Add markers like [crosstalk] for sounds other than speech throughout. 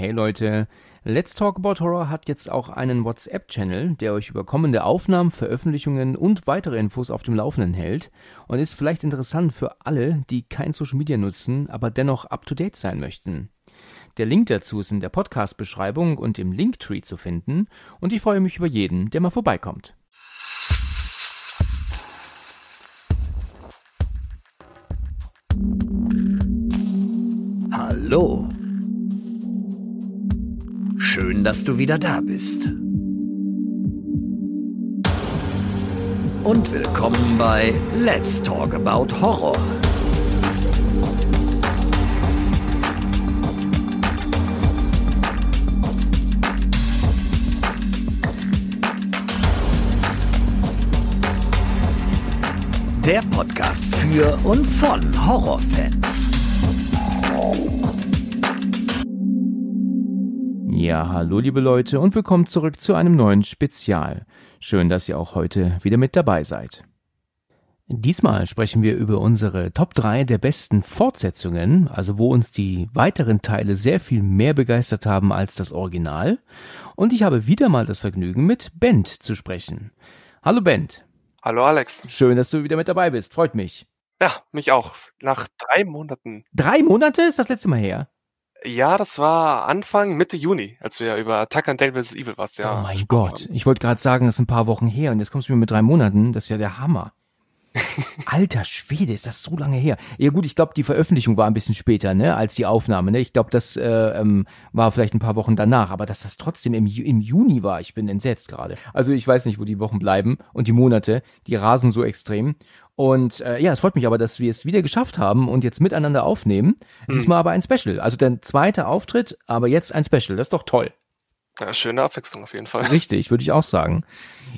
Hey Leute, Let's Talk About Horror hat jetzt auch einen WhatsApp-Channel, der euch über kommende Aufnahmen, Veröffentlichungen und weitere Infos auf dem Laufenden hält und ist vielleicht interessant für alle, die kein Social Media nutzen, aber dennoch up-to-date sein möchten. Der Link dazu ist in der Podcast-Beschreibung und im Linktree zu finden und ich freue mich über jeden, der mal vorbeikommt. Hallo Schön, dass du wieder da bist. Und willkommen bei Let's Talk About Horror. Der Podcast für und von Horrorfans. Ja, hallo liebe Leute und willkommen zurück zu einem neuen Spezial. Schön, dass ihr auch heute wieder mit dabei seid. Diesmal sprechen wir über unsere Top 3 der besten Fortsetzungen, also wo uns die weiteren Teile sehr viel mehr begeistert haben als das Original. Und ich habe wieder mal das Vergnügen, mit Bent zu sprechen. Hallo Bent. Hallo Alex. Schön, dass du wieder mit dabei bist. Freut mich. Ja, mich auch. Nach drei Monaten. Drei Monate ist das letzte Mal her. Ja, das war Anfang, Mitte Juni, als wir über Attack on Dead vs. Evil was ja. Oh mein Gott. Ich wollte gerade sagen, das ist ein paar Wochen her und jetzt kommst du mir mit drei Monaten. Das ist ja der Hammer. Alter Schwede, ist das so lange her. Ja gut, ich glaube, die Veröffentlichung war ein bisschen später, ne, als die Aufnahme. Ne? Ich glaube, das äh, ähm, war vielleicht ein paar Wochen danach, aber dass das trotzdem im, im Juni war, ich bin entsetzt gerade. Also ich weiß nicht, wo die Wochen bleiben und die Monate, die rasen so extrem. Und äh, ja, es freut mich aber, dass wir es wieder geschafft haben und jetzt miteinander aufnehmen. Hm. Diesmal aber ein Special. Also der zweite Auftritt, aber jetzt ein Special. Das ist doch toll. Ja, schöne Abwechslung auf jeden Fall. Richtig, würde ich auch sagen.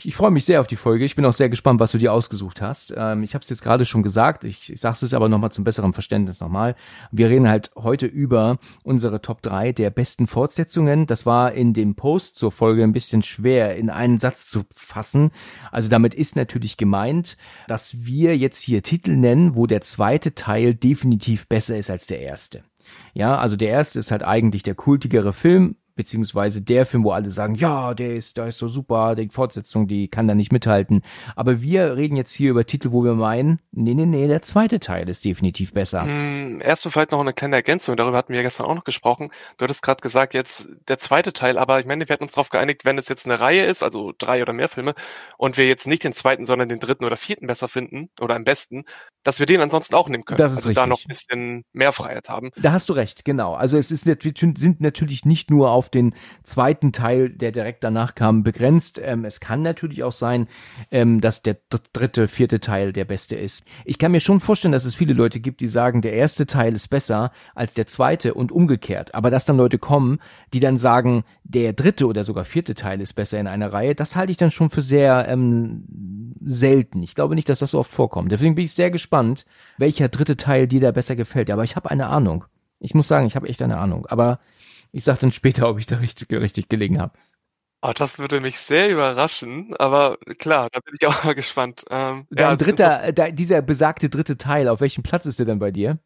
Ich freue mich sehr auf die Folge. Ich bin auch sehr gespannt, was du dir ausgesucht hast. Ähm, ich habe es jetzt gerade schon gesagt. Ich, ich sage es aber nochmal zum besseren Verständnis nochmal. Wir reden halt heute über unsere Top 3 der besten Fortsetzungen. Das war in dem Post zur Folge ein bisschen schwer in einen Satz zu fassen. Also damit ist natürlich gemeint, dass wir jetzt hier Titel nennen, wo der zweite Teil definitiv besser ist als der erste. Ja, also der erste ist halt eigentlich der kultigere Film, beziehungsweise der Film, wo alle sagen, ja, der ist, der ist so super, die Fortsetzung, die kann da nicht mithalten. Aber wir reden jetzt hier über Titel, wo wir meinen, nee, nee, nee, der zweite Teil ist definitiv besser. Hm, erstmal vielleicht noch eine kleine Ergänzung, darüber hatten wir ja gestern auch noch gesprochen. Du hattest gerade gesagt, jetzt der zweite Teil, aber ich meine, wir hatten uns darauf geeinigt, wenn es jetzt eine Reihe ist, also drei oder mehr Filme, und wir jetzt nicht den zweiten, sondern den dritten oder vierten besser finden, oder am besten, dass wir den ansonsten auch nehmen können. Das ist also richtig. da noch ein bisschen mehr Freiheit haben. Da hast du recht, genau. Also es ist, wir sind natürlich nicht nur auf auf den zweiten Teil, der direkt danach kam, begrenzt. Ähm, es kann natürlich auch sein, ähm, dass der dritte, vierte Teil der beste ist. Ich kann mir schon vorstellen, dass es viele Leute gibt, die sagen, der erste Teil ist besser als der zweite und umgekehrt. Aber dass dann Leute kommen, die dann sagen, der dritte oder sogar vierte Teil ist besser in einer Reihe, das halte ich dann schon für sehr ähm, selten. Ich glaube nicht, dass das so oft vorkommt. Deswegen bin ich sehr gespannt, welcher dritte Teil dir da besser gefällt. Aber ich habe eine Ahnung. Ich muss sagen, ich habe echt eine Ahnung. Aber ich sag dann später, ob ich da richtig, richtig gelegen habe. Oh, ah, das würde mich sehr überraschen, aber klar, da bin ich auch [laughs] mal gespannt. Ähm, Dein ja, also dritter, äh, da, dieser besagte dritte Teil, auf welchem Platz ist der denn bei dir?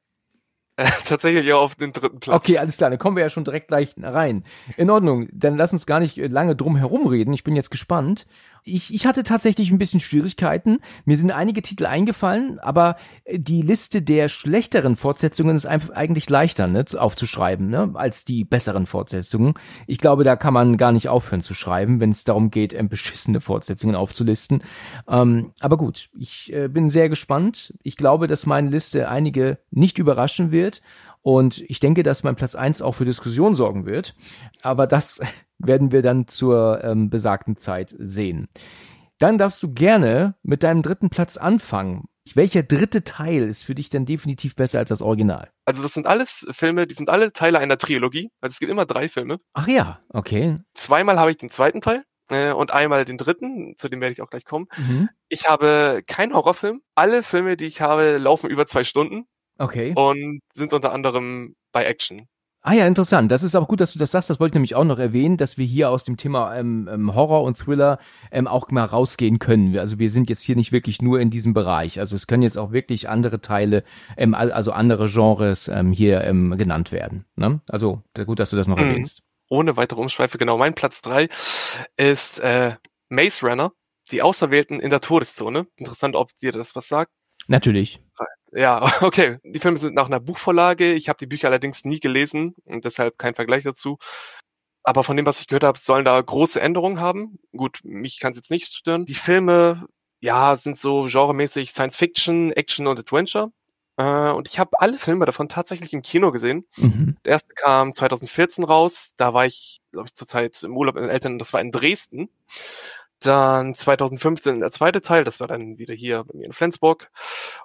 [laughs] tatsächlich ja auf den dritten Platz. Okay, alles klar, dann kommen wir ja schon direkt gleich rein. In Ordnung, dann lass uns gar nicht äh, lange drum herum reden. Ich bin jetzt gespannt ich, ich hatte tatsächlich ein bisschen Schwierigkeiten. Mir sind einige Titel eingefallen, aber äh, die Liste der schlechteren Fortsetzungen ist einfach eigentlich leichter ne, aufzuschreiben, ne, als die besseren Fortsetzungen. Ich glaube, da kann man gar nicht aufhören zu schreiben, wenn es darum geht, ähm, beschissene Fortsetzungen aufzulisten. Ähm, aber gut, ich äh, bin sehr gespannt. Ich glaube, dass meine Liste einige nicht überraschen wird und ich denke, dass mein Platz eins auch für Diskussion sorgen wird. Aber das [laughs] werden wir dann zur ähm, besagten Zeit sehen. Dann darfst du gerne mit deinem dritten Platz anfangen. Welcher dritte Teil ist für dich denn definitiv besser als das Original? Also das sind alles Filme, die sind alle Teile einer Trilogie. Also es gibt immer drei Filme. Ach ja, okay. Zweimal habe ich den zweiten Teil äh, und einmal den dritten, zu dem werde ich auch gleich kommen. Mhm. Ich habe keinen Horrorfilm. Alle Filme, die ich habe, laufen über zwei Stunden. Okay. Und sind unter anderem bei Action. Ah ja, interessant. Das ist auch gut, dass du das sagst. Das wollte ich nämlich auch noch erwähnen, dass wir hier aus dem Thema ähm, ähm Horror und Thriller ähm, auch mal rausgehen können. Also wir sind jetzt hier nicht wirklich nur in diesem Bereich. Also es können jetzt auch wirklich andere Teile, ähm, also andere Genres ähm, hier ähm, genannt werden. Ne? Also gut, dass du das noch mhm. erwähnst. Ohne weitere Umschweife, genau. Mein Platz drei ist äh, Maze Runner, die Auserwählten in der Todeszone. Interessant, ob dir das was sagt. Natürlich. Ja, [laughs] okay. Die Filme sind nach einer Buchvorlage. Ich habe die Bücher allerdings nie gelesen und deshalb kein Vergleich dazu. Aber von dem, was ich gehört habe, sollen da große Änderungen haben. Gut, mich kann es jetzt nicht stören. Die Filme, ja, sind so genremäßig Science Fiction, Action und Adventure. Äh, und ich habe alle Filme davon tatsächlich im Kino gesehen. Mhm. Der erste kam 2014 raus. Da war ich, glaube ich, zurzeit im Urlaub mit den Eltern. Das war in Dresden. Dann 2015 der zweite Teil, das war dann wieder hier bei mir in Flensburg.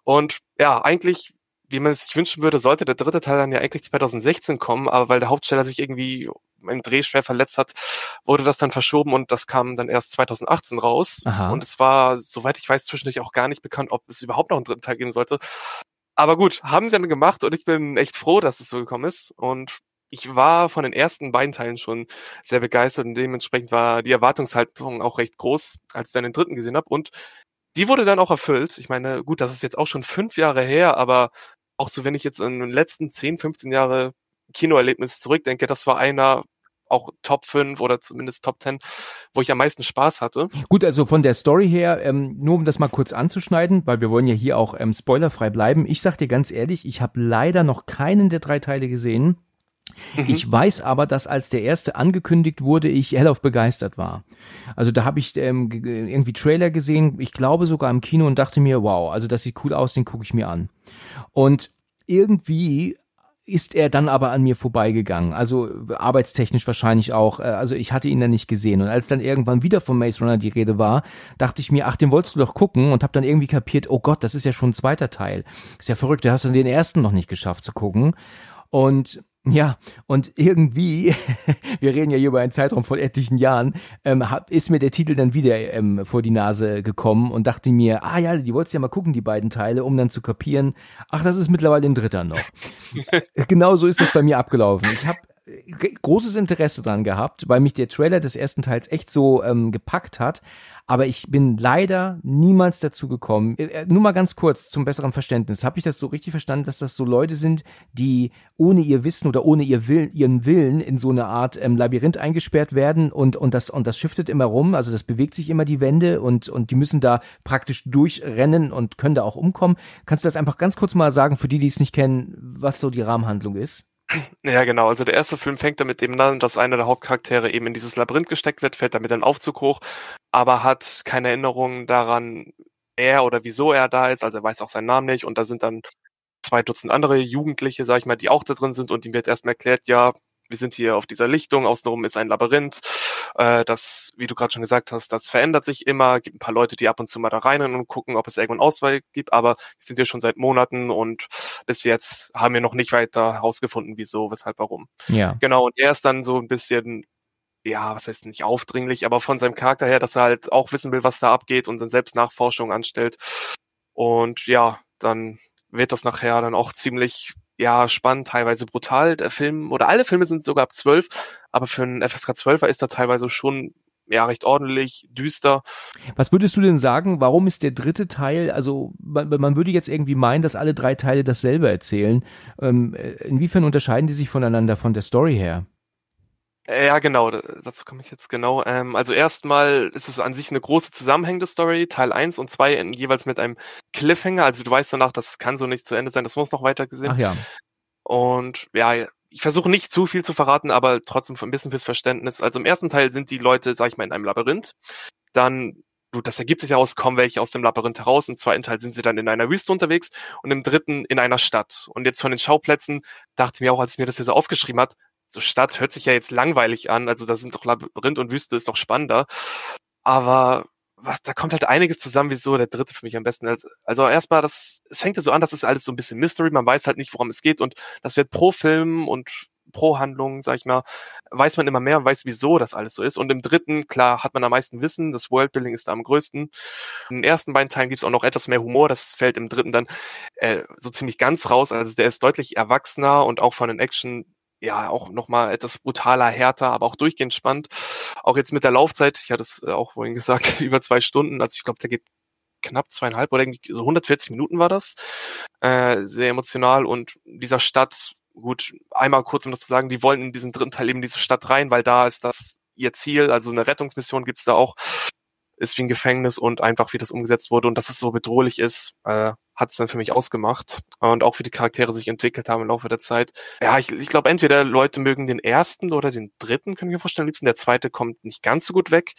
Und ja, eigentlich, wie man es sich wünschen würde, sollte der dritte Teil dann ja eigentlich 2016 kommen, aber weil der Hauptsteller sich irgendwie im Dreh schwer verletzt hat, wurde das dann verschoben und das kam dann erst 2018 raus. Aha. Und es war, soweit ich weiß, zwischendurch auch gar nicht bekannt, ob es überhaupt noch einen dritten Teil geben sollte. Aber gut, haben sie dann gemacht und ich bin echt froh, dass es so gekommen ist. Und ich war von den ersten beiden Teilen schon sehr begeistert und dementsprechend war die Erwartungshaltung auch recht groß, als ich dann den dritten gesehen habe. Und die wurde dann auch erfüllt. Ich meine, gut, das ist jetzt auch schon fünf Jahre her, aber auch so, wenn ich jetzt in den letzten 10, 15 Jahre Kinoerlebnis zurückdenke, das war einer auch Top 5 oder zumindest Top 10, wo ich am meisten Spaß hatte. Gut, also von der Story her, ähm, nur um das mal kurz anzuschneiden, weil wir wollen ja hier auch ähm, spoilerfrei bleiben. Ich sag dir ganz ehrlich, ich habe leider noch keinen der drei Teile gesehen. Mhm. Ich weiß aber, dass als der erste angekündigt wurde, ich hellauf begeistert war. Also da habe ich ähm, irgendwie Trailer gesehen, ich glaube sogar im Kino und dachte mir, wow, also das sieht cool aus, den gucke ich mir an. Und irgendwie ist er dann aber an mir vorbeigegangen. Also äh, arbeitstechnisch wahrscheinlich auch. Äh, also ich hatte ihn dann nicht gesehen. Und als dann irgendwann wieder von Maze Runner die Rede war, dachte ich mir, ach, den wolltest du doch gucken und habe dann irgendwie kapiert, oh Gott, das ist ja schon ein zweiter Teil. Ist ja verrückt, du hast dann den ersten noch nicht geschafft zu gucken. Und ja, und irgendwie, [laughs] wir reden ja hier über einen Zeitraum von etlichen Jahren, ähm, hab, ist mir der Titel dann wieder ähm, vor die Nase gekommen und dachte mir, ah ja, die wolltest ja mal gucken, die beiden Teile, um dann zu kapieren, ach, das ist mittlerweile ein dritter noch. [laughs] genau so ist das bei mir abgelaufen. Ich habe großes Interesse dran gehabt, weil mich der Trailer des ersten Teils echt so ähm, gepackt hat. Aber ich bin leider niemals dazu gekommen. Äh, äh, nur mal ganz kurz zum besseren Verständnis. Habe ich das so richtig verstanden, dass das so Leute sind, die ohne ihr Wissen oder ohne ihr Willen, ihren Willen in so eine Art ähm, Labyrinth eingesperrt werden und, und das, und das shiftet immer rum. Also das bewegt sich immer die Wände und, und die müssen da praktisch durchrennen und können da auch umkommen. Kannst du das einfach ganz kurz mal sagen, für die, die es nicht kennen, was so die Rahmenhandlung ist? Ja, genau. Also der erste Film fängt damit eben an, dass einer der Hauptcharaktere eben in dieses Labyrinth gesteckt wird, fällt damit einen Aufzug hoch, aber hat keine Erinnerung daran, er oder wieso er da ist. Also er weiß auch seinen Namen nicht und da sind dann zwei Dutzend andere Jugendliche, sag ich mal, die auch da drin sind und ihm wird erstmal erklärt, ja, wir sind hier auf dieser Lichtung, außenrum ist ein Labyrinth. Äh, das, wie du gerade schon gesagt hast, das verändert sich immer. Gibt ein paar Leute, die ab und zu mal da rein und gucken, ob es irgendeinen Auswahl gibt. Aber wir sind hier schon seit Monaten und bis jetzt haben wir noch nicht weiter herausgefunden, wieso, weshalb, warum. Ja. Genau. Und er ist dann so ein bisschen ja, was heißt nicht aufdringlich, aber von seinem Charakter her, dass er halt auch wissen will, was da abgeht und dann selbst Nachforschung anstellt. Und ja, dann wird das nachher dann auch ziemlich ja, spannend, teilweise brutal. Der Film oder alle Filme sind sogar ab 12, aber für einen FSK 12er ist er teilweise schon ja recht ordentlich, düster. Was würdest du denn sagen, warum ist der dritte Teil, also man, man würde jetzt irgendwie meinen, dass alle drei Teile dasselbe erzählen. Ähm, äh, inwiefern unterscheiden die sich voneinander von der Story her? Äh, ja, genau, dazu komme ich jetzt genau. Ähm, also erstmal ist es an sich eine große zusammenhängende Story. Teil 1 und 2 enden jeweils mit einem Cliffhanger. Also du weißt danach, das kann so nicht zu Ende sein, das muss noch weiter gesehen. Ach ja. Und ja, ich versuche nicht zu viel zu verraten, aber trotzdem ein bisschen fürs Verständnis. Also im ersten Teil sind die Leute, sag ich mal, in einem Labyrinth. Dann gut, das ergibt sich daraus, kommen welche aus dem Labyrinth heraus. Im zweiten Teil sind sie dann in einer Wüste unterwegs und im dritten in einer Stadt. Und jetzt von den Schauplätzen dachte ich mir auch, als ich mir das hier so aufgeschrieben hat, so Stadt hört sich ja jetzt langweilig an. Also da sind doch Labyrinth und Wüste ist doch spannender. Aber was, da kommt halt einiges zusammen, wieso der dritte für mich am besten. Also, also erstmal, das, es fängt ja so an, das ist alles so ein bisschen Mystery, man weiß halt nicht, worum es geht und das wird pro Film und pro Handlung, sag ich mal, weiß man immer mehr und weiß, wieso das alles so ist. Und im dritten, klar, hat man am meisten Wissen, das Worldbuilding ist da am größten. In den ersten beiden Teilen gibt's auch noch etwas mehr Humor, das fällt im dritten dann äh, so ziemlich ganz raus. Also der ist deutlich erwachsener und auch von den Action ja auch nochmal etwas brutaler, härter, aber auch durchgehend spannend. Auch jetzt mit der Laufzeit, ich hatte es äh, auch vorhin gesagt, [laughs] über zwei Stunden. Also ich glaube, der geht knapp zweieinhalb oder irgendwie so 140 Minuten war das. Äh, sehr emotional und dieser Stadt, gut, einmal kurz um das zu sagen, die wollen in diesen dritten Teil eben diese Stadt rein, weil da ist das ihr Ziel, also eine Rettungsmission gibt's da auch ist wie ein Gefängnis und einfach wie das umgesetzt wurde und dass es so bedrohlich ist, äh, hat es dann für mich ausgemacht und auch wie die Charaktere sich entwickelt haben im Laufe der Zeit. Ja, ich, ich glaube, entweder Leute mögen den ersten oder den dritten, können wir vorstellen, am liebsten der zweite kommt nicht ganz so gut weg.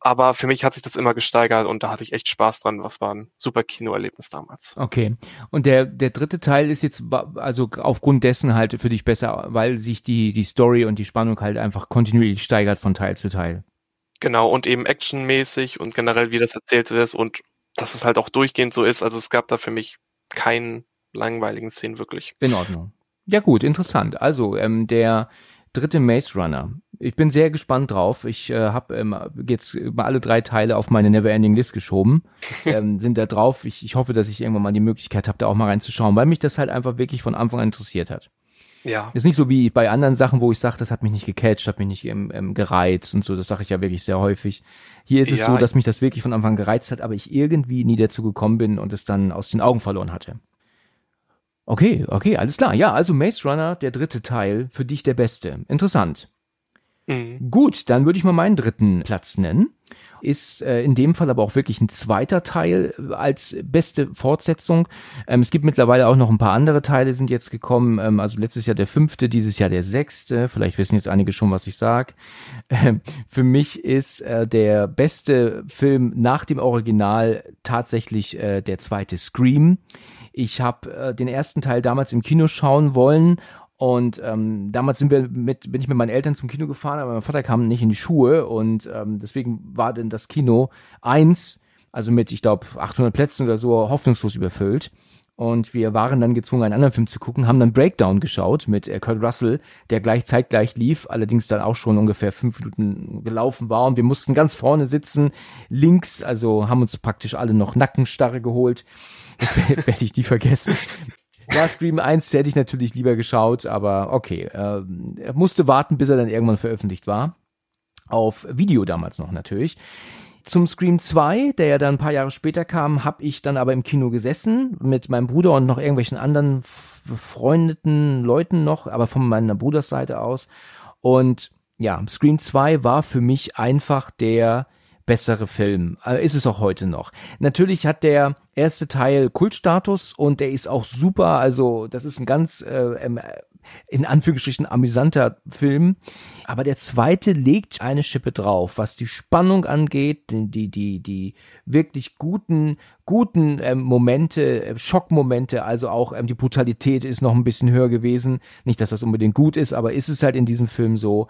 Aber für mich hat sich das immer gesteigert und da hatte ich echt Spaß dran. Was war ein super Kinoerlebnis damals. Okay. Und der, der dritte Teil ist jetzt also aufgrund dessen halt für dich besser, weil sich die, die Story und die Spannung halt einfach kontinuierlich steigert von Teil zu Teil. Genau, und eben actionmäßig und generell, wie das erzählt wird und dass es halt auch durchgehend so ist. Also es gab da für mich keinen langweiligen Szenen wirklich. In Ordnung. Ja gut, interessant. Also ähm, der dritte Maze Runner. Ich bin sehr gespannt drauf. Ich äh, habe ähm, jetzt mal alle drei Teile auf meine Neverending List geschoben. [laughs] ähm, sind da drauf. Ich, ich hoffe, dass ich irgendwann mal die Möglichkeit habe, da auch mal reinzuschauen, weil mich das halt einfach wirklich von Anfang an interessiert hat. Ja. Ist nicht so wie bei anderen Sachen, wo ich sage, das hat mich nicht gecatcht, hat mich nicht ähm, ähm gereizt und so. Das sage ich ja wirklich sehr häufig. Hier ist es ja, so, dass mich das wirklich von Anfang gereizt hat, aber ich irgendwie nie dazu gekommen bin und es dann aus den Augen verloren hatte. Okay, okay, alles klar. Ja, also Maze Runner, der dritte Teil, für dich der beste. Interessant. Mhm. Gut, dann würde ich mal meinen dritten Platz nennen ist äh, in dem Fall aber auch wirklich ein zweiter Teil äh, als beste Fortsetzung. Ähm, es gibt mittlerweile auch noch ein paar andere Teile sind jetzt gekommen. Ähm, also letztes Jahr der fünfte, dieses Jahr der sechste. Vielleicht wissen jetzt einige schon, was ich sage. Ähm, für mich ist äh, der beste Film nach dem Original tatsächlich äh, der zweite Scream. Ich habe äh, den ersten Teil damals im Kino schauen wollen und ähm, damals sind wir mit, bin ich mit meinen Eltern zum Kino gefahren, aber mein Vater kam nicht in die Schuhe und ähm, deswegen war denn das Kino eins, also mit, ich glaube, 800 Plätzen oder so, hoffnungslos überfüllt. Und wir waren dann gezwungen, einen anderen Film zu gucken, haben dann Breakdown geschaut mit äh, Kurt Russell, der gleich zeitgleich lief, allerdings dann auch schon ungefähr fünf Minuten gelaufen war. Und wir mussten ganz vorne sitzen, links, also haben uns praktisch alle noch Nackenstarre geholt. Das [laughs] werde werd ich die vergessen. Ja, Scream 1 hätte ich natürlich lieber geschaut, aber okay. Äh, er musste warten, bis er dann irgendwann veröffentlicht war. Auf Video damals noch natürlich. Zum Scream 2, der ja dann ein paar Jahre später kam, habe ich dann aber im Kino gesessen mit meinem Bruder und noch irgendwelchen anderen befreundeten Leuten noch, aber von meiner Bruders Seite aus. Und ja, Scream 2 war für mich einfach der bessere Film. Äh, ist es auch heute noch. Natürlich hat der erste Teil Kultstatus und der ist auch super. Also das ist ein ganz äh, ähm, äh in Anführungsstrichen amüsanter Film. Aber der zweite legt eine Schippe drauf, was die Spannung angeht, die, die, die wirklich guten, guten ähm, Momente, äh, Schockmomente, also auch ähm, die Brutalität ist noch ein bisschen höher gewesen. Nicht, dass das unbedingt gut ist, aber ist es halt in diesem Film so.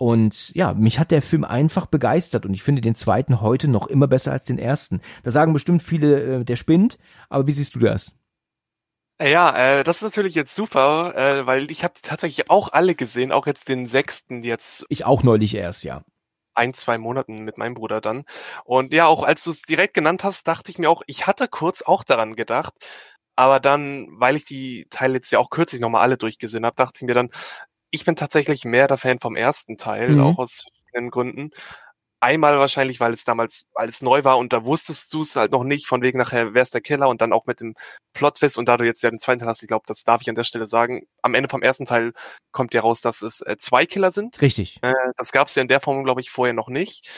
Und ja, mich hat der Film einfach begeistert und ich finde den zweiten heute noch immer besser als den ersten. Da sagen bestimmt viele, äh, der spinnt, aber wie siehst du das? Ja, äh, das ist natürlich jetzt super, äh, weil ich habe tatsächlich auch alle gesehen, auch jetzt den sechsten jetzt. Ich auch neulich erst, ja ein, zwei Monaten mit meinem Bruder dann. Und ja, auch als du es direkt genannt hast, dachte ich mir auch, ich hatte kurz auch daran gedacht. Aber dann, weil ich die Teile jetzt ja auch kürzlich nochmal alle durchgesehen habe, dachte ich mir dann, ich bin tatsächlich mehr der Fan vom ersten Teil, mhm. auch aus vielen Gründen. Einmal wahrscheinlich, weil es damals alles neu war und da wusstest du es halt noch nicht, von wegen nachher, wer ist der Killer und dann auch mit dem Plot-Twist und da du jetzt ja den zweiten Teil hast, ich glaube, das darf ich an der Stelle sagen. Am Ende vom ersten Teil kommt ja raus, dass es äh, zwei Killer sind. Richtig. Äh, das gab es ja in der Form, glaube ich, vorher noch nicht.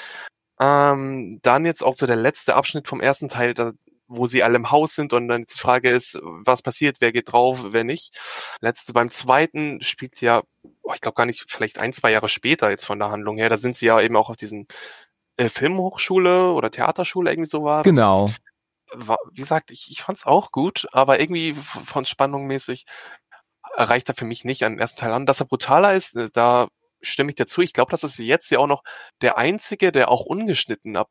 Ähm, dann jetzt auch so der letzte Abschnitt vom ersten Teil, da wo sie alle im Haus sind und dann die Frage ist, was passiert, wer geht drauf, wer nicht. Letzte beim zweiten spielt ja, oh, ich glaube gar nicht, vielleicht ein, zwei Jahre später jetzt von der Handlung her, da sind sie ja eben auch auf diesen äh, Filmhochschule oder Theaterschule irgendwie so war. Genau. War, wie gesagt, ich, ich fand es auch gut, aber irgendwie von Spannung mäßig reicht er für mich nicht an den ersten Teil an. Dass er brutaler ist, äh, da stimme ich dazu. Ich glaube, das ist jetzt ja auch noch der einzige, der auch ungeschnitten ab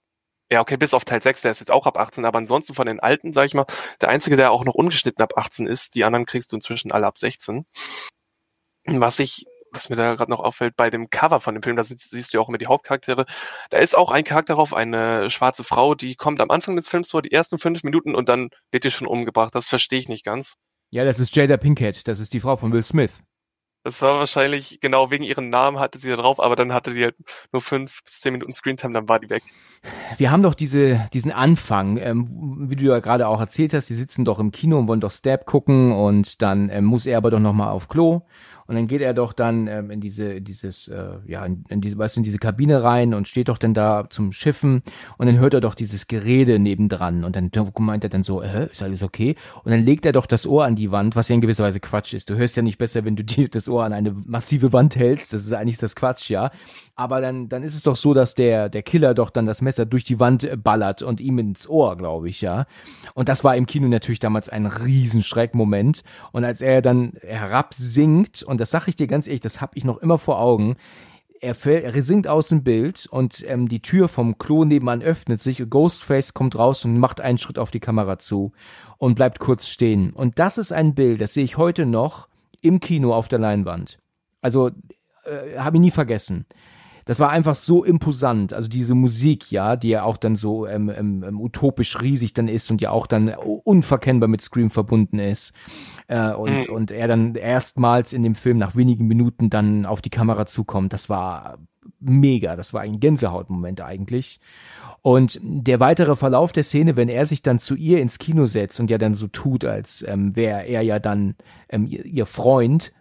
ja, okay, bis auf Teil 6, der ist jetzt auch ab 18, aber ansonsten von den alten, sag ich mal, der einzige, der auch noch ungeschnitten ab 18 ist, die anderen kriegst du inzwischen alle ab 16. Was ich, was mir da gerade noch auffällt, bei dem Cover von dem Film, da siehst, du ja auch immer die Hauptcharaktere, da ist auch ein Charakter drauf, eine schwarze Frau, die kommt am Anfang des Films vor, die ersten fünf Minuten und dann wird die schon umgebracht. Das verstehe ich nicht ganz. Ja, das ist Jada Pinkett, das ist die Frau von Will Smith. Das war wahrscheinlich, genau wegen ihren Namen hatte sie da drauf, aber dann hatte die halt nur fünf bis zehn Minuten Screentime, dann war die weg. Wir haben doch diese, diesen Anfang, ähm, wie du ja gerade auch erzählt hast, die sitzen doch im Kino und wollen doch Stab gucken und dann ähm, muss er aber doch nochmal auf Klo und dann geht er doch dann ähm, in diese, dieses, äh, ja, in, in diese, was in diese Kabine rein und steht doch dann da zum Schiffen und dann hört er doch dieses Gerede nebendran und dann meint er dann so, äh, ist alles okay? Und dann legt er doch das Ohr an die Wand, was ja in gewisser Weise Quatsch ist. Du hörst ja nicht besser, wenn du [laughs] dir das Ohr an eine massive Wand hältst. Das ist eigentlich das Quatsch, ja. Aber dann, dann ist es doch so, dass der, der Killer doch dann das Messer durch die Wand äh, ballert und ihm ins Ohr, glaube ich, ja. Und das war im Kino natürlich damals ein Riesenschreckmoment. Und als er dann herabsinkt und das sage ich dir ganz ehrlich, das habe ich noch immer vor Augen. Er, fällt, er sinkt aus dem Bild und ähm, die Tür vom Klo nebenan öffnet sich Ghostface kommt raus und macht einen Schritt auf die Kamera zu und bleibt kurz stehen. Und das ist ein Bild, das sehe ich heute noch im Kino auf der Leinwand. Also äh, habe ich nie vergessen das war einfach so imposant. Also diese Musik, ja, die ja auch dann so ähm, ähm, ähm utopisch riesig dann ist und ja auch dann unverkennbar mit Scream verbunden ist. Äh, und, mhm. und er dann erstmals in dem Film nach wenigen Minuten dann auf die Kamera zukommt. Das war mega. Das war ein Gänsehautmoment eigentlich. Und der weitere Verlauf der Szene, wenn er sich dann zu ihr ins Kino setzt und ja dann so tut, als ähm, wäre er ja dann ähm, ihr, ihr Freund,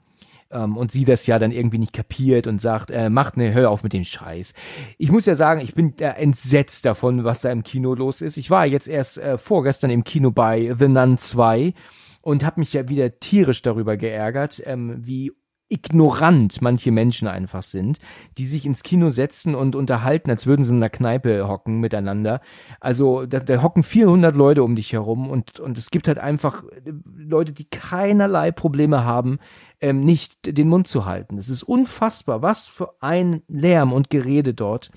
ähm, und sie das ja dann irgendwie nicht kapiert und sagt, äh, macht ne, hör auf mit dem Scheiß. Ich muss ja sagen, ich bin äh, entsetzt davon, was da im Kino los ist. Ich war jetzt erst äh, vorgestern im Kino bei The Nun 2 und habe mich ja wieder tierisch darüber geärgert, ähm, wie ignorant manche Menschen einfach sind, die sich ins Kino setzen und unterhalten, als würden sie in einer Kneipe hocken miteinander. Also da, da hocken 400 Leute um dich herum und, und es gibt halt einfach äh, Leute, die keinerlei Probleme haben, ähm, nicht den Mund zu halten. Es ist unfassbar, was für ein Lärm und Gerede dort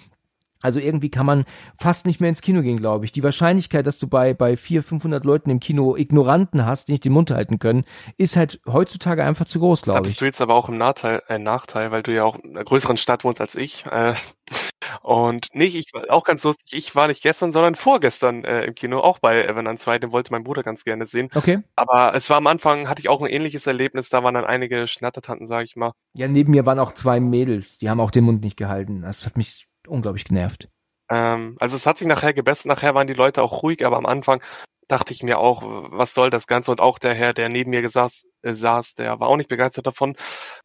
also irgendwie kann man fast nicht mehr ins Kino gehen, glaube ich. Die Wahrscheinlichkeit, dass du bei, bei 400, 500 Leuten im Kino Ignoranten hast, die nicht den Mund halten können, ist halt heutzutage einfach zu groß, glaube ich. Da bist du jetzt aber auch im Nachteil, äh, Nachteil, weil du ja auch in einer größeren Stadt wohnst als ich. Äh, und nicht, ich war auch ganz lustig, ich war nicht gestern, sondern vorgestern äh, im Kino, auch bei Evan 2, den wollte mein Bruder ganz gerne sehen. Okay. Aber es war am Anfang, hatte ich auch ein ähnliches Erlebnis, da waren dann einige Schnattertanten, sage ich mal. Ja, neben mir waren auch zwei Mädels, die haben auch den Mund nicht gehalten. Das hat mich unglaublich genervt. Ähm, also es hat sich nachher gebessert, nachher waren die Leute auch ruhig, aber am Anfang dachte ich mir auch, was soll das Ganze? Und auch der Herr, der neben mir gesaß, äh, saß, der war auch nicht begeistert davon.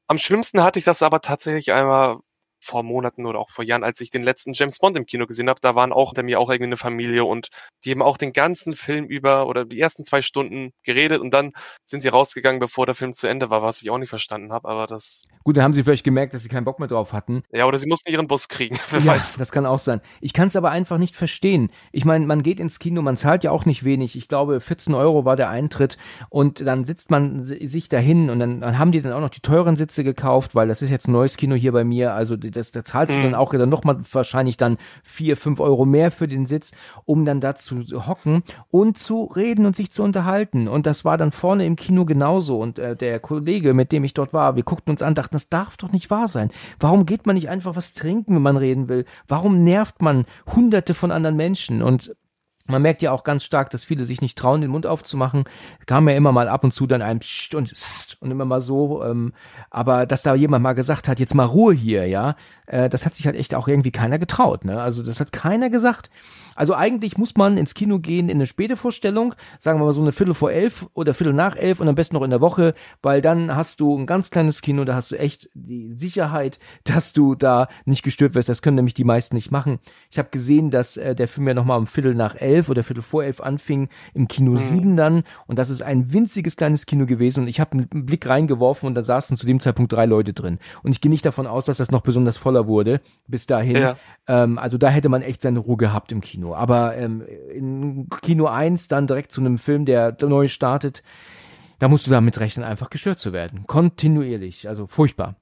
Am schlimmsten hatte ich das aber tatsächlich einmal vor Monaten oder auch vor Jahren, als ich den letzten James Bond im Kino gesehen habe, da waren auch hinter mir auch irgendwie eine Familie und die haben auch den ganzen Film über oder die ersten zwei Stunden geredet und dann sind sie rausgegangen, bevor der Film zu Ende war, was ich auch nicht verstanden habe, aber das... Gut, dann haben sie vielleicht gemerkt, dass sie keinen Bock mehr drauf hatten. Ja, oder sie mussten ihren Bus kriegen, [laughs] wer ja, weiß. das kann auch sein. Ich kann es aber einfach nicht verstehen. Ich meine, man geht ins Kino, man zahlt ja auch nicht wenig. Ich glaube, 14 Euro war der Eintritt und dann sitzt man sich dahin und dann, dann haben die dann auch noch die teuren Sitze gekauft, weil das ist jetzt ein neues Kino hier bei mir, also das, da zahlst mhm. du dann mhm. auch dann nochmal wahrscheinlich dann vier, fünf Euro mehr für den Sitz, um dann da zu hocken und zu reden und sich zu unterhalten. Und das war dann vorne im Kino genauso. Und äh, der Kollege, mit dem ich dort war, wir guckten uns an, dachten, das darf doch nicht wahr sein. Warum geht man nicht einfach was trinken, wenn man reden will? Warum nervt man hunderte von anderen Menschen? Und man merkt ja auch ganz stark, dass viele sich nicht trauen, den Mund aufzumachen. Kam ja immer mal ab und zu dann ein Psst und Psst und immer mal so. Ähm, aber dass da jemand mal gesagt hat, jetzt mal Ruhe hier, ja, äh, das hat sich halt echt auch irgendwie keiner getraut. Ne? Also das hat keiner gesagt. Also eigentlich muss man ins Kino gehen in eine späte Vorstellung, sagen wir mal so eine Viertel vor elf oder Viertel nach elf und am besten noch in der Woche, weil dann hast du ein ganz kleines Kino, da hast du echt die Sicherheit, dass du da nicht gestört wirst. Das können nämlich die meisten nicht machen. Ich habe gesehen, dass äh, der Film ja nochmal um Viertel nach elf elf oder Viertel vor elf anfing, im Kino mhm. 7 dann. Und das ist ein winziges kleines Kino gewesen. Und ich habe einen Blick reingeworfen und da saßen zu dem Zeitpunkt drei Leute drin. Und ich gehe nicht davon aus, dass das noch besonders voller wurde bis dahin. Ja. Ähm, also da hätte man echt seine Ruhe gehabt im Kino. Aber ähm, in Kino 1 dann direkt zu einem Film, der neu startet, da musst du damit rechnen, einfach gestört zu werden. Kontinuierlich, also furchtbar.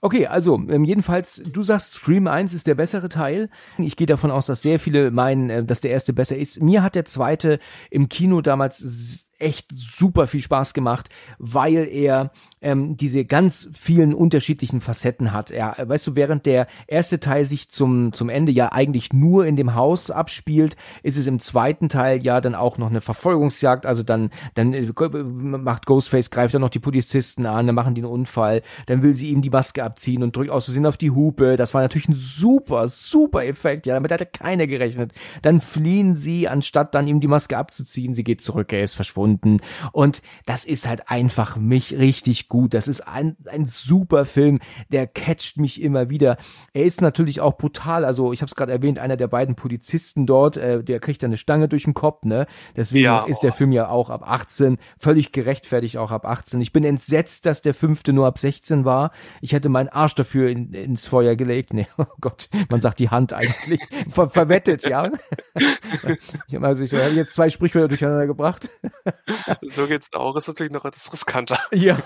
Okay, also ähm, jedenfalls, du sagst, Scream 1 ist der bessere Teil. Ich gehe davon aus, dass sehr viele meinen, äh, dass der erste besser ist. Mir hat der zweite im Kino damals echt super viel Spaß gemacht, weil er ähm, diese ganz vielen unterschiedlichen Facetten hat. Er, weißt du, während der erste Teil sich zum, zum Ende ja eigentlich nur in dem Haus abspielt, ist es im zweiten Teil ja dann auch noch eine Verfolgungsjagd. Also dann, dann äh, äh, macht Ghostface, greift dann noch die Polizisten an, dann machen die einen Unfall, dann will sie ihm die Maske abziehen und drückt aus Versehen auf die Hupe. Das war natürlich ein super, super Effekt. Ja, damit hatte keiner gerechnet. Dann fliehen sie, anstatt dann ihm die Maske abzuziehen. Sie geht zurück, er ist verschwunden. Und das ist halt einfach mich richtig gut. Das ist ein, ein super Film, der catcht mich immer wieder. Er ist natürlich auch brutal. Also ich habe es gerade erwähnt, einer der beiden Polizisten dort, äh, der kriegt eine Stange durch den Kopf. Ne? Deswegen ja, ist der Film ja auch ab 18 völlig gerechtfertigt, auch ab 18. Ich bin entsetzt, dass der fünfte nur ab 16 war. Ich hätte meinen Arsch dafür in, ins Feuer gelegt. Nee, [laughs] oh Gott, man sagt die Hand eigentlich. [laughs] Ver verwettet, ja. ich habe also, hab jetzt zwei Sprichwörter durcheinander gebracht. so geht's auch. Ist natürlich noch etwas riskanter. ja,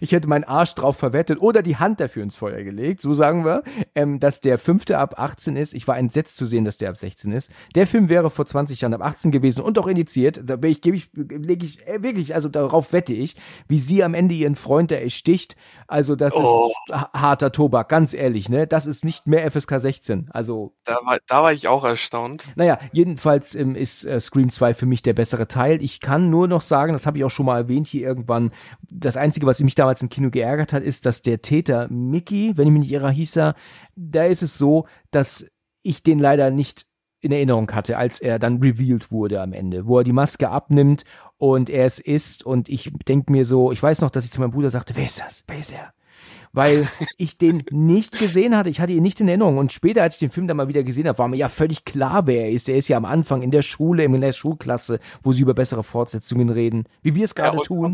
ich hätte meinen Arsch drauf verwettet oder die Hand dafür ins Feuer gelegt, so sagen wir, ähm, dass der fünfte ab 18 ist. Ich war entsetzt zu sehen, dass der ab 16 ist. Der Film wäre vor 20 Jahren ab 18 gewesen und auch indiziert. Da ich, gebe ich, lege ich, äh, wirklich, also darauf wette ich, wie sie am Ende ihren Freund da ersticht. Also das oh. ist harter Tobak, ganz ehrlich, ne? Das ist nicht mehr FSK 16. Also. Da war, da war ich auch erstaunt. Naja, jedenfalls ähm, ist äh, Scream 2 für mich der bessere Teil. Ich kann nur noch sagen, das habe ich auch schon mal erwähnt hier irgendwann, das Einzige, was mich damals im Kino geärgert hat, ist, dass der Täter Mickey, wenn ich mich nicht irre, hieß er, da ist es so, dass ich den leider nicht in Erinnerung hatte, als er dann revealed wurde am Ende, wo er die Maske abnimmt und er es ist und ich denke mir so, ich weiß noch, dass ich zu meinem Bruder sagte, wer ist das? Wer ist er? weil [laughs] ich den nicht gesehen hatte. Ich hatte ihn nicht in Erinnerung. Und später, als ich den Film dann mal wieder gesehen habe, war mir ja völlig klar, wer er ist. Er ist ja am Anfang in der Schule, in der Schulklasse, wo sie über bessere Fortsetzungen reden, wie wir es gerade ja, tun.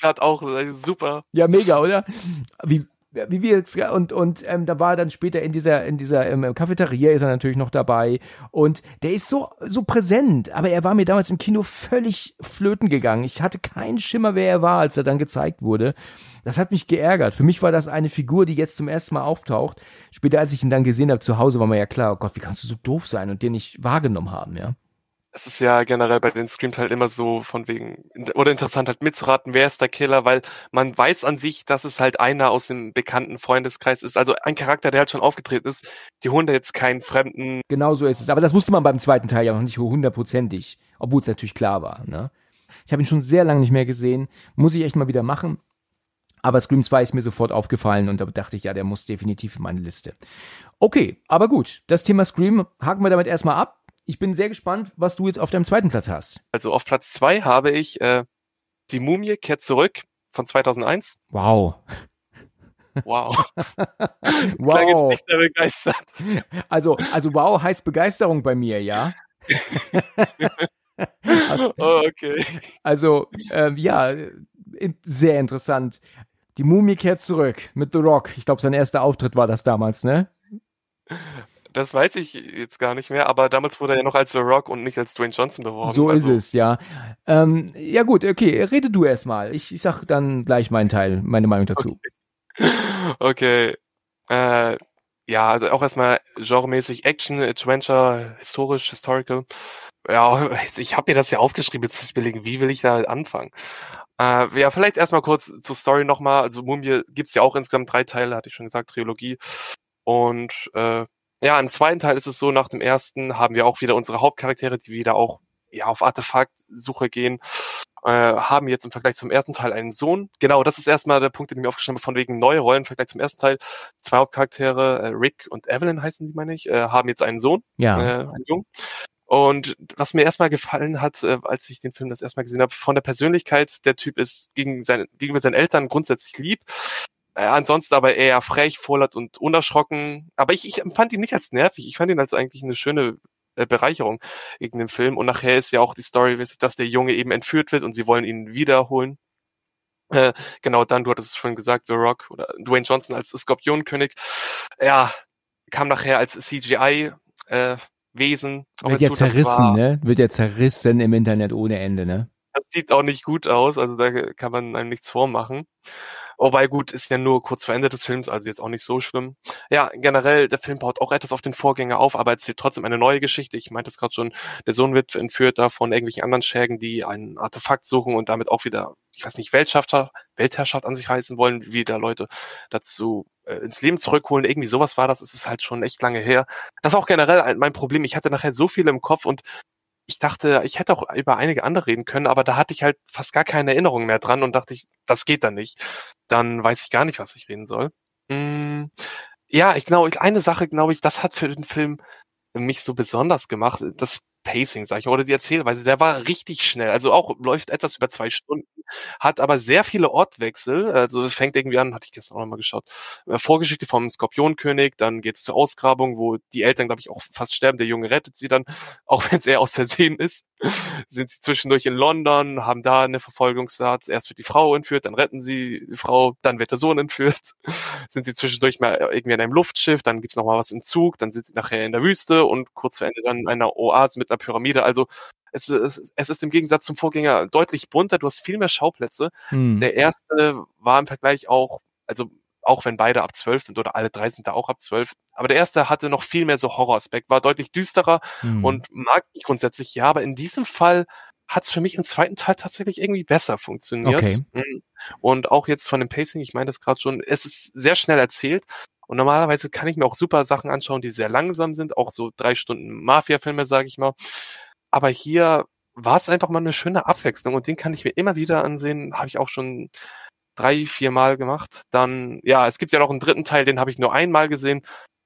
gerade [laughs] auch, super. Ja, mega, oder? Wie, wie wir und und ähm, da war er dann später in dieser in dieser ähm, Cafeteria ist er natürlich noch dabei und der ist so so präsent, aber er war mir damals im Kino völlig flöten gegangen. Ich hatte keinen Schimmer, wer er war, als er dann gezeigt wurde. Das hat mich geärgert. Für mich war das eine Figur, die jetzt zum ersten Mal auftaucht. Später, als ich ihn dann gesehen habe zu Hause, war mir ja klar, oh Gott, wie kannst du so doof sein und den nicht wahrgenommen haben, ja? das ist ja generell bei den Scream halt immer so von wegen, oder interessant halt mitzuraten, wer ist der Killer, weil man weiß an sich, dass es halt einer aus dem bekannten Freundeskreis ist. Also ein Charakter, der halt schon aufgetreten ist. Die Hunde jetzt keinen Fremden. Genau so ist es. Aber das wusste man beim zweiten Teil ja noch nicht hundertprozentig. Obwohl es natürlich klar war, ne? Ich habe ihn schon sehr lange nicht mehr gesehen. Muss ich echt mal wieder machen. Aber Scream 2 ist mir sofort aufgefallen und da dachte ich, ja, der muss definitiv in meine Liste. Okay, aber gut. Das Thema Scream haken wir damit erstmal ab. Ich bin sehr gespannt, was du jetzt auf deinem zweiten Platz hast. Also auf Platz zwei habe ich äh, Die Mumie kehrt zurück von 2001. Wow. Wow. Ich [laughs] wow. Jetzt nicht sehr begeistert. Also, also wow heißt Begeisterung bei mir, ja? [laughs] also, oh, okay. Also, ähm, ja, sehr interessant. Die Mumie kehrt zurück mit The Rock. Ich glaube, sein erster Auftritt war das damals, ne? Das weiß ich jetzt gar nicht mehr, aber damals wurde er ja noch als The Rock und nicht als Dwayne Johnson beworben. So also. ist es, ja. Ähm, ja gut, okay, rede du erstmal. Ich, ich sag dann gleich meinen Teil, meine Meinung dazu. Okay. [laughs] okay. Äh, ja, also auch erstmal genremäßig Action, Adventure, historisch, historical. Ja, [laughs] ich habe mir das ja aufgeschrieben, jetzt zu überlegen, wie will ich da anfangen? Äh, ja, vielleicht erstmal kurz zur Story nochmal. Also Mumie gibt es ja auch insgesamt drei Teile, hatte ich schon gesagt, Trilogie. Und äh, ja, im zweiten Teil ist es so, nach dem ersten haben wir auch wieder unsere Hauptcharaktere, die wieder auch ja, auf Artefaktsuche gehen, äh, haben jetzt im Vergleich zum ersten Teil einen Sohn. Genau, das ist erstmal der Punkt, den ich mir aufgeschrieben habe, von wegen neue Rollen im Vergleich zum ersten Teil. Zwei Hauptcharaktere, äh, Rick und Evelyn heißen die, meine ich, äh, haben jetzt einen Sohn, ja. äh, einen Jungen. Und was mir erstmal gefallen hat, äh, als ich den Film das erstmal gesehen habe, von der Persönlichkeit, der Typ ist gegen sein, gegenüber seinen Eltern grundsätzlich lieb, äh, ansonsten aber eher frech, vorlaut und unerschrocken. Aber ich, ich empfand ihn nicht als nervig. Ich fand ihn als eigentlich eine schöne äh, Bereicherung gegen den Film. Und nachher ist ja auch die Story, dass der Junge eben entführt wird und sie wollen ihn wiederholen. Äh, genau dann, du hattest es schon gesagt, The Rock oder Dwayne Johnson als Skorpionkönig. Ja, kam nachher als CGI äh, Wesen. Wird ja zerrissen, ne? Wird ja zerrissen im Internet ohne Ende, ne? das sieht auch nicht gut aus, also da kann man einem nichts vormachen. Wobei gut, ist ja nur kurz vor Ende des Films, also jetzt auch nicht so schlimm. Ja, generell, der Film baut auch etwas auf den Vorgänger auf, aber erzählt trotzdem eine neue Geschichte. Ich meinte es gerade schon, der Sohn wird entführt da von irgendwelchen anderen Schergen, die ein Artefakt suchen und damit auch wieder, ich weiß nicht, Weltschafter, Weltherrschaft an sich heißen wollen, wie da Leute dazu äh, ins Leben zurückholen. Irgendwie sowas war das, ist es halt schon echt lange her. Das ist auch generell halt mein Problem. Ich hatte nachher so viel im Kopf und ich dachte, ich hätte auch über einige andere reden können, aber da hatte ich halt fast gar keine Erinnerung mehr dran und dachte ich, das geht dann nicht. Dann weiß ich gar nicht, was ich reden soll. Hm, ja, ich glaube, eine Sache, glaube ich, das hat für den Film mich so besonders gemacht. Das Pacing, sag ich mal, oder die Erzählweise, der war richtig schnell. Also auch läuft etwas über zwei Stunden, hat aber sehr viele Ortwechsel. Also fängt irgendwie an, hatte ich gestern auch nochmal geschaut, äh, Vorgeschichte vom Skorpionkönig, dann geht's zur Ausgrabung, wo die Eltern, glaube ich, auch fast sterben. Der Junge rettet sie dann, [laughs] auch wenn es eher aus Versehen ist. [laughs] Sind sie zwischendurch in London, haben da eine Verfolgungsart. Erst wird die Frau entführt, dann retten sie die Frau, dann wird der Sohn entführt. [laughs] Sind sie zwischendurch mal äh, irgendwie in einem Luftschiff, dann gibt's nochmal was im Zug, dann sind sie nachher in der Wüste und kurz vor Ende dann in einer Oase mit einer Pyramide. Also es, es, es ist im Gegensatz zum Vorgänger deutlich bunter, du hast viel mehr Schauplätze. Hm. Der erste war im Vergleich auch, also auch wenn beide ab zwölf sind oder alle drei sind da auch ab zwölf. Aber der erste hatte noch viel mehr so Horroraspekt, war deutlich düsterer hm. und mag ich grundsätzlich ja, aber in diesem Fall hat es für mich im zweiten Teil tatsächlich irgendwie besser funktioniert. Okay. Hm. Und auch jetzt von dem Pacing, ich meine das gerade schon, es ist sehr schnell erzählt. Und normalerweise kann ich mir auch super Sachen anschauen, die sehr langsam sind, auch so drei Stunden Mafia-Filme, sage ich mal. Aber hier war es einfach mal eine schöne Abwechslung und den kann ich mir immer wieder ansehen. Habe ich auch schon drei, vier Mal gemacht. Dann, ja, es gibt ja noch einen dritten Teil, den habe ich nur einmal gesehen.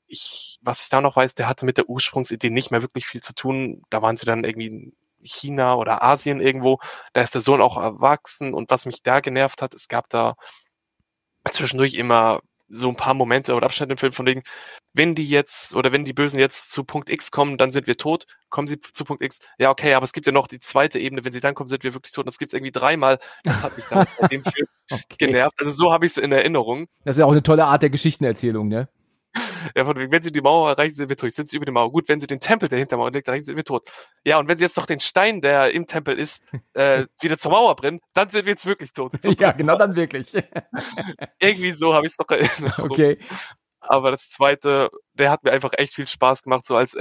Ich, was ich da noch weiß, der hatte mit der Ursprungsidee nicht mehr wirklich viel zu tun. Da waren sie dann irgendwie in China oder Asien irgendwo. Da ist der Sohn auch erwachsen und was mich da genervt hat, es gab da zwischendurch immer so ein paar Momente oder Abschnitte im Film von wegen, wenn die jetzt oder wenn die Bösen jetzt zu Punkt X kommen, dann sind wir tot. Kommen sie zu Punkt X, ja okay, aber es gibt ja noch die zweite Ebene, wenn sie dann kommen, sind wir wirklich tot. Und das gibt es irgendwie dreimal. Das hat mich dann [laughs] bei dem Film okay. genervt. Also so habe ich es in Erinnerung. Das ist ja auch eine tolle Art der Geschichtenerzählung, ne? Ja, von wegen, wenn sie die Mauer erreichen, sind wir tot. Sind sie über die Mauer? Gut, wenn sie den Tempel, der hinter Mauer liegt, erreichen, sind wir tot. Ja, und wenn sie jetzt noch den Stein, der im Tempel ist, [laughs] äh, wieder zur Mauer brennen, dann sind wir jetzt wirklich tot. [laughs] So ja, genau, dann wirklich. [laughs] Irgendwie so habe ich es doch erinnert. Okay. Aber das zweite, der hat mir einfach echt viel Spaß gemacht, so als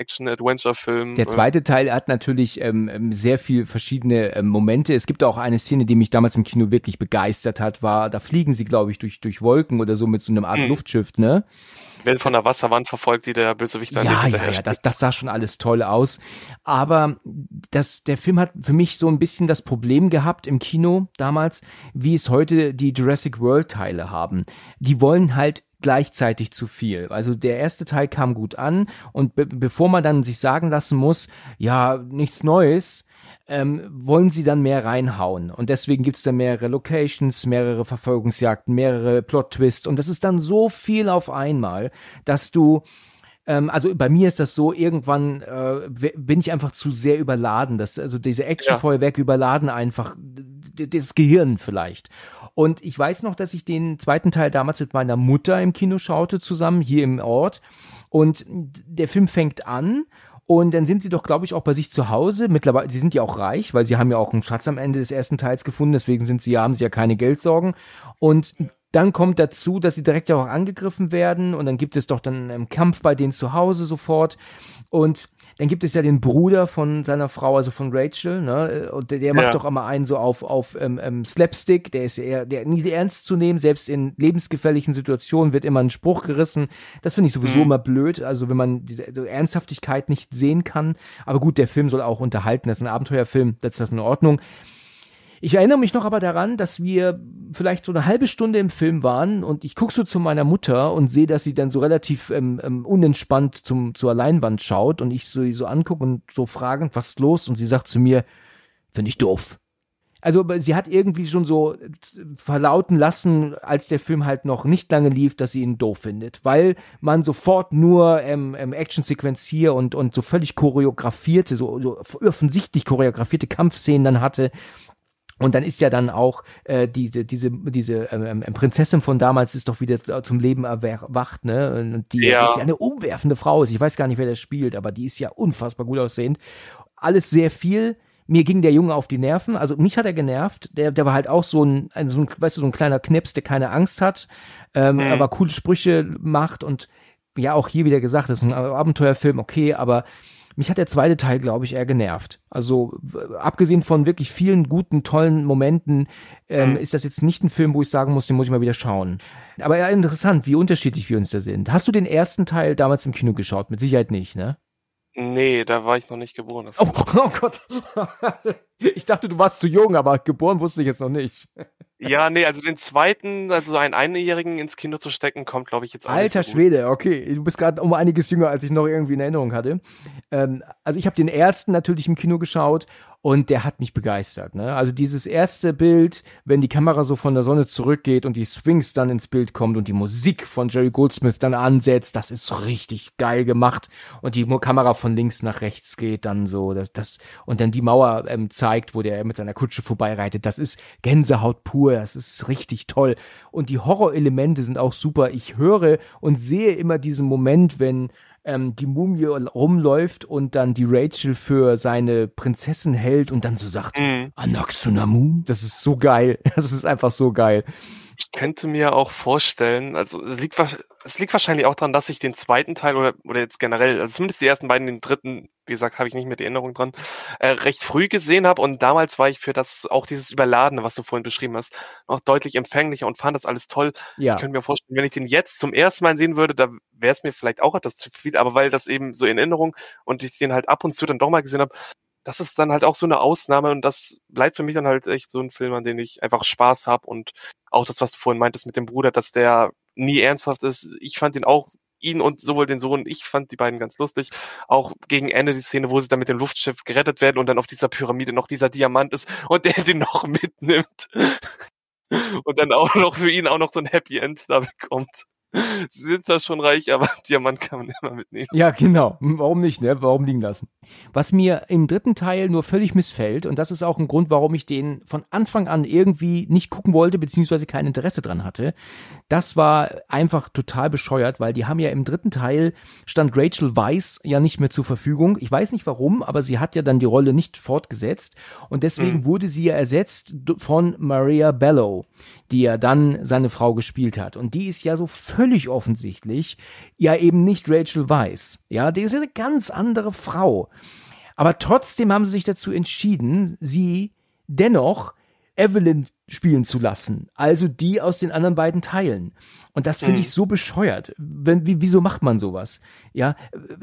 Action-Adventure-Film. Der äh. zweite Teil hat natürlich ähm, ähm, sehr viel verschiedene ähm, Momente. Es gibt auch eine Szene, die mich damals im Kino wirklich begeistert hat, war, da fliegen sie, glaube ich, durch, durch Wolken oder so mit so einem Art mhm. Luftschiff, ne? Werden von der Wasserwand verfolgt, die der Bösewicht dann ja, ja, ja, das, das sah schon alles toll aus. Aber das, der Film hat für mich so ein bisschen das Problem gehabt im Kino damals, wie es heute die Jurassic World Teile haben. Die wollen halt gleichzeitig zu viel. Also der erste Teil kam gut an und be bevor man dann sich sagen lassen muss, ja, nichts Neues, ähm, wollen sie dann mehr reinhauen. Und deswegen gibt's da mehrere Locations, mehrere Verfolgungsjagden, mehrere Plot-Twists. Und das ist dann so viel auf einmal, dass du ähm, also bei mir ist das so, irgendwann äh, bin ich einfach zu sehr überladen. Das, also diese action Actionfeuerwerke ja. überladen einfach das Gehirn vielleicht. Und ich weiß noch, dass ich den zweiten Teil damals mit meiner Mutter im Kino schaute, zusammen hier im Ort. Und der Film fängt an und dann sind sie doch, glaube ich, auch bei sich zu Hause. Mittlerweile, sie sind ja auch reich, weil sie haben ja auch einen Schatz am Ende des ersten Teils gefunden. Deswegen sind sie, haben sie ja keine Geldsorgen. Und dann kommt dazu, dass sie direkt ja auch angegriffen werden und dann gibt es doch dann einen Kampf bei denen zu Hause sofort und dann gibt es ja den Bruder von seiner Frau, also von Rachel, ne? Und der, der macht ja. doch immer einen so auf, auf ähm, ähm, Slapstick, der ist eher, der nie ernst zu nehmen, selbst in lebensgefährlichen Situationen wird immer ein Spruch gerissen. Das finde ich sowieso mhm. immer blöd, also wenn man diese so Ernsthaftigkeit nicht sehen kann. Aber gut, der Film soll auch unterhalten, das ist ein Abenteuerfilm, das ist das in Ordnung. Ich erinnere mich noch aber daran, dass wir vielleicht so eine halbe Stunde im Film waren und ich gucke so zu meiner Mutter und sehe, dass sie dann so relativ ähm, ähm, unentspannt zum, zur Leinwand schaut und ich so, so angucke und so fragend, was ist los? Und sie sagt zu mir, finde ich doof. Also sie hat irgendwie schon so äh, verlauten lassen, als der Film halt noch nicht lange lief, dass sie ihn doof findet, weil man sofort nur ähm, ähm, Actionsequenz hier und, und so völlig choreografierte, so, so offensichtlich choreografierte Kampfszenen dann hatte, und dann ist ja dann auch äh, diese diese diese ähm, ähm, ähm Prinzessin von damals ist doch wieder äh, zum Leben erwacht, ne? Und die ja. eine umwerfende Frau ist. Ich weiß gar nicht, wer das spielt, aber die ist ja unfassbar gut aussehend. Alles sehr viel. Mir ging der Junge auf die Nerven. Also mich hat er genervt. Der, der war halt auch so ein, ein so ein, weißt du, so ein kleiner Knips, der keine Angst hat, ähm, mhm. aber coole Sprüche macht und ja auch hier wieder gesagt, das ist ein Abenteuerfilm, okay, aber mich hat der zweite Teil, glaube ich, eher genervt. Also abgesehen von wirklich vielen guten, tollen Momenten, ähm, mhm. ist das jetzt nicht ein Film, wo ich sagen muss, den muss ich mal wieder schauen. Aber ja, interessant, wie unterschiedlich wir uns da sind. Hast du den ersten Teil damals im Kino geschaut? Mit Sicherheit nicht, ne? Nee, da war ich noch nicht geboren. Oh, [laughs] oh Gott. Ich dachte, du warst zu jung, aber geboren wusste ich jetzt noch nicht. Ja, nee, also den zweiten, also einen Einjährigen ins Kino zu stecken, kommt, glaube ich, jetzt auch Alter so Schwede, okay. Du bist gerade um einiges jünger, als ich noch irgendwie in Erinnerung hatte. Ähm, also ich habe den ersten natürlich im Kino geschaut und der hat mich begeistert. Ne? Also dieses erste Bild, wenn die Kamera so von der Sonne zurückgeht und die Sphinx dann ins Bild kommt und die Musik von Jerry Goldsmith dann ansetzt, das ist richtig geil gemacht. Und die Kamera von links nach rechts geht dann so, das, das und dann die Mauer ähm, zeigt zeigt, wo der mit seiner Kutsche vorbeireitet. Das ist Gänsehaut pur, das ist richtig toll. Und die Horrorelemente sind auch super. Ich höre und sehe immer diesen Moment, wenn ähm, die Mumie rumläuft und dann die Rachel für seine Prinzessin hält und dann so sagt, mhm. Anaxunamu. Das ist so geil. [laughs] Das ist einfach so geil. Ich könnte mir auch vorstellen, also es liegt, es liegt wahrscheinlich auch daran, dass ich den zweiten Teil oder, oder jetzt generell, also zumindest die ersten beiden, den dritten, wie gesagt, habe ich nicht mehr die Erinnerung dran, äh, recht früh gesehen habe und damals war ich für das, auch dieses Überladene, was du vorhin beschrieben hast, noch deutlich empfänglicher und fand das alles toll. Ja. Ich könnte mir vorstellen, wenn ich den jetzt zum ersten Mal sehen würde, da wäre es mir vielleicht auch etwas zu viel, aber weil das eben so in Erinnerung und ich den halt ab und zu dann doch mal gesehen habe, das ist dann halt auch so eine Ausnahme und das bleibt für mich dann halt echt so ein Film, an dem ich einfach Spaß habe und auch das, was du vorhin meintest mit dem Bruder, dass der nie ernsthaft ist. Ich fand ihn auch ihn und sowohl den Sohn, ich fand die beiden ganz lustig. Auch gegen Ende die Szene, wo sie dann mit dem Luftschiff gerettet werden und dann auf dieser Pyramide noch dieser Diamant ist und der [laughs] den noch mitnimmt. Und dann auch noch für ihn auch noch so ein Happy End da bekommt. [laughs] Sie sind zwar schon reich, aber [laughs] Diamant kann man immer mitnehmen. Ja, genau. Warum nicht, ne? Warum liegen lassen? Was mir im dritten Teil nur völlig missfällt, und das ist auch ein Grund, warum ich den von Anfang an irgendwie nicht gucken wollte, beziehungsweise kein Interesse dran hatte, das war einfach total bescheuert, weil die haben ja im dritten Teil stand Rachel Weiss ja nicht mehr zur Verfügung. Ich weiß nicht warum, aber sie hat ja dann die Rolle nicht fortgesetzt und deswegen mhm. wurde sie ja ersetzt von Maria Bello die ja dann seine Frau gespielt hat. Und die ist ja so völlig offensichtlich ja eben nicht Rachel Weiss. Ja, die ist ja eine ganz andere Frau. Aber trotzdem haben sie sich dazu entschieden, sie dennoch Evelyn spielen zu lassen. Also die aus den anderen beiden Teilen. Und das finde mhm. ich so bescheuert. Wenn, wie, wieso macht man sowas? Ja,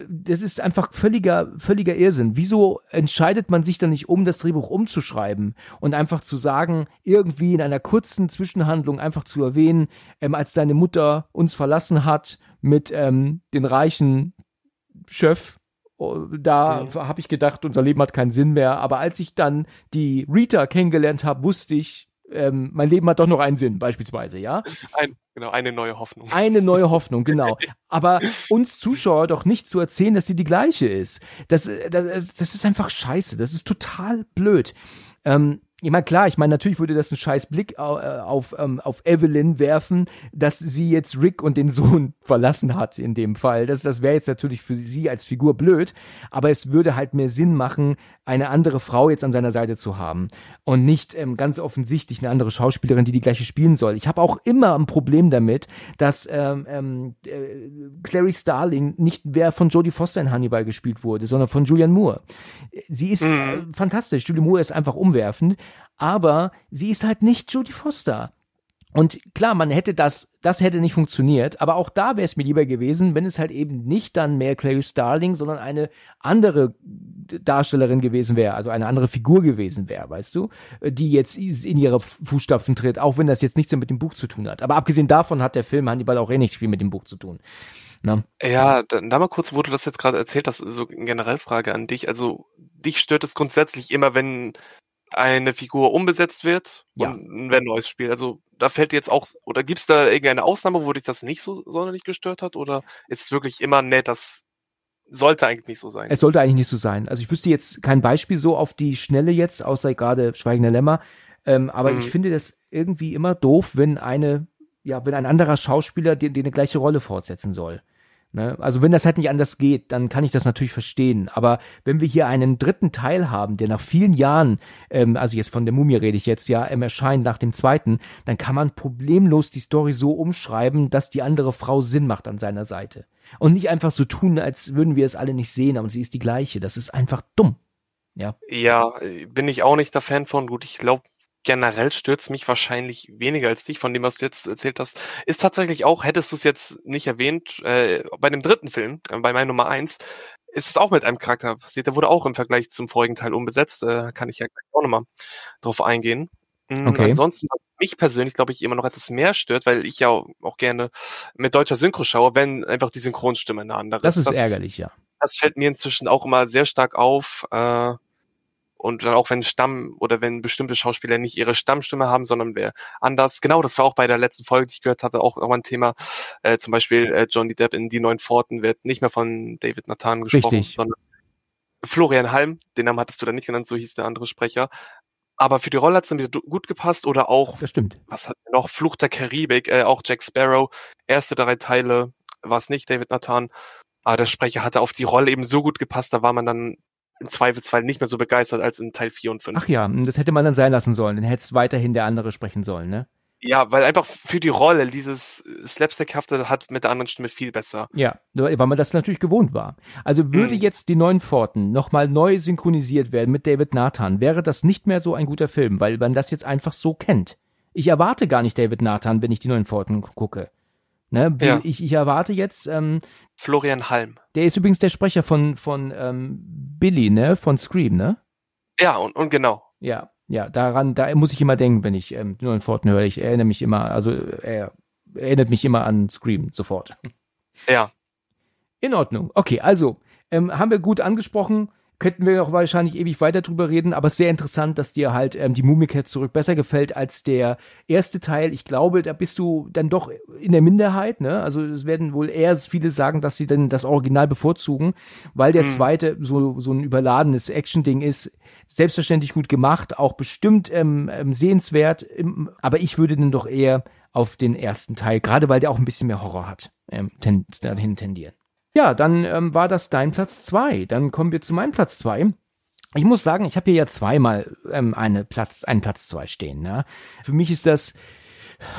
das ist einfach völliger, völliger Irrsinn. Wieso entscheidet man sich dann nicht um, das Drehbuch umzuschreiben und einfach zu sagen, irgendwie in einer kurzen Zwischenhandlung einfach zu erwähnen, ähm, als deine Mutter uns verlassen hat mit ähm, den reichen Chef, oh, da mhm. habe ich gedacht, unser Leben hat keinen Sinn mehr. Aber als ich dann die Rita kennengelernt habe, wusste ich, ähm, mein Leben hat doch noch einen Sinn, beispielsweise, ja? Ein, genau, eine neue Hoffnung. Eine neue Hoffnung, genau. [laughs] Aber uns Zuschauer doch nicht zu erzählen, dass sie die gleiche ist. Das, äh, das, äh, das ist einfach scheiße. Das ist total blöd. Ähm, ich meine, klar, ich meine, natürlich würde das einen scheiß Blick äh, auf, auf, ähm, auf Evelyn werfen, dass sie jetzt Rick und den Sohn [laughs] verlassen hat in dem Fall. Das, das wäre jetzt natürlich für sie als Figur blöd, aber es würde halt mehr Sinn machen, eine andere Frau jetzt an seiner Seite zu haben und nicht ähm, ganz offensichtlich eine andere Schauspielerin, die die gleiche spielen soll. Ich habe auch immer ein Problem damit, dass ähm, ähm äh, Clary Starling nicht wer von Jodie Foster in Hannibal gespielt wurde, sondern von Julian Moore. Sie ist mhm. Äh, fantastisch. Julian Moore ist einfach umwerfend, aber sie ist halt nicht Jodie Foster. Und klar, man hätte das, das hätte nicht funktioniert, aber auch da wäre es mir lieber gewesen, wenn es halt eben nicht dann mehr Clary Starling, sondern eine andere Darstellerin gewesen wäre, also eine andere Figur gewesen wäre, weißt du, die jetzt in ihre Fußstapfen tritt, auch wenn das jetzt nichts mehr mit dem Buch zu tun hat. Aber abgesehen davon hat der Film Hannibal auch eh nicht viel mit dem Buch zu tun. Na? Ne? Ja, da, da mal kurz, wo du das jetzt gerade erzählt hast, so eine generelle Frage an dich. Also dich stört es grundsätzlich immer, wenn eine Figur umbesetzt wird ja. und ein neues Spiel. Also da fällt jetzt auch, oder gibt es da irgendeine Ausnahme, wo dich das nicht so sonderlich gestört hat? Oder ist es wirklich immer nett, das sollte eigentlich nicht so sein. Es sollte eigentlich nicht so sein. Also ich wüsste jetzt kein Beispiel so auf die Schnelle jetzt, außer gerade Schweigender Lämmer. Ähm, aber mhm. ich finde das irgendwie immer doof, wenn eine, ja, wenn ein anderer Schauspieler dir eine gleiche Rolle fortsetzen soll. Ne? Also wenn das halt nicht anders geht, dann kann ich das natürlich verstehen. Aber wenn wir hier einen dritten Teil haben, der nach vielen Jahren, ähm, also jetzt von der Mumie rede ich jetzt ja, im Erscheinen nach dem zweiten, dann kann man problemlos die Story so umschreiben, dass die andere Frau Sinn macht an seiner Seite. Und nicht einfach so tun, als würden wir es alle nicht sehen, aber sie ist die gleiche. Das ist einfach dumm. Ja. Ja, äh, bin ich auch nicht der Fan von. Gut, ich glaube, generell stürzt mich wahrscheinlich weniger als dich, von dem, was du jetzt erzählt hast, ist tatsächlich auch, hättest du es jetzt nicht erwähnt, äh, bei dem dritten Film, äh, bei meinem Nummer eins, ist es auch mit einem Charakter passiert. Der wurde auch im Vergleich zum vorigen Teil unbesetzt. Äh, kann ich ja auch nochmal drauf eingehen. Mm, okay. Ansonsten, was mich persönlich, glaube ich, immer noch etwas mehr stört, weil ich ja auch gerne mit deutscher Synchro schaue, wenn einfach die Synchronstimme eine andere ist. Das ist das, ärgerlich, ja. Das fällt mir inzwischen auch immer sehr stark auf. Äh, und dann auch wenn Stamm oder wenn bestimmte Schauspieler nicht ihre Stammstimme haben, sondern wer anders. Genau, das war auch bei der letzten Folge, die ich gehört hatte, auch nochmal ein Thema. Äh, zum Beispiel äh, Johnny Depp in Die Neuen Pforten wird nicht mehr von David Nathan gesprochen, Richtig. sondern Florian Halm, den Namen hattest du da nicht genannt, so hieß der andere Sprecher. Aber für die Rolle hat's dann wieder gut gepasst oder auch, das stimmt. was hat noch, Fluch der Karibik, äh, auch Jack Sparrow, erste drei Teile war es nicht, David Nathan. Aber ah, der Sprecher hatte auf die Rolle eben so gut gepasst, da war man dann im Zweifelsfall nicht mehr so begeistert als in Teil 4 und 5. Ach ja, hm, das hätte man dann sein lassen sollen. Dann hätte es weiterhin der andere sprechen sollen, ne? Ja, weil einfach für die Rolle dieses Slapstickhafte hat mit der anderen Stimme viel besser. Ja, weil man das natürlich gewohnt war. Also würde mhm. jetzt die neuen Pforten nochmal neu synchronisiert werden mit David Nathan, wäre das nicht mehr so ein guter Film, weil man das jetzt einfach so kennt. Ich erwarte gar nicht David Nathan, wenn ich die neuen Pforten gucke. Ne? Ja. Ich, ich, erwarte jetzt. Ähm, Florian Halm. Der ist übrigens der Sprecher von, von ähm, Billy, ne? Von Scream, ne? Ja, und, und genau. Ja, ja, daran, da muss ich immer denken, wenn ich ähm, nur in Forten höre. Ich erinnere mich immer, also er erinnert mich immer an Scream sofort. Ja. In Ordnung. Okay, also ähm, haben wir gut angesprochen könnten wir auch wahrscheinlich ewig weiter drüber reden, aber sehr interessant, dass dir halt ähm, die Mumikatz zurück besser gefällt als der erste Teil. Ich glaube, da bist du dann doch in der Minderheit, ne? Also es werden wohl eher viele sagen, dass sie dann das Original bevorzugen, weil der mhm. zweite so, so ein überladenes Action-Ding ist. Selbstverständlich gut gemacht, auch bestimmt ähm, ähm sehenswert, aber ich würde dann doch eher auf den ersten Teil, gerade weil der auch ein bisschen mehr Horror hat, ähm, ten, dahin tendieren. Ja, dann ähm, war das dein Platz zwei. Dann kommen wir zu meinem Platz zwei. Ich muss sagen, ich habe hier ja zweimal ähm, eine Platz, einen Platz zwei stehen. Ne? Für mich ist das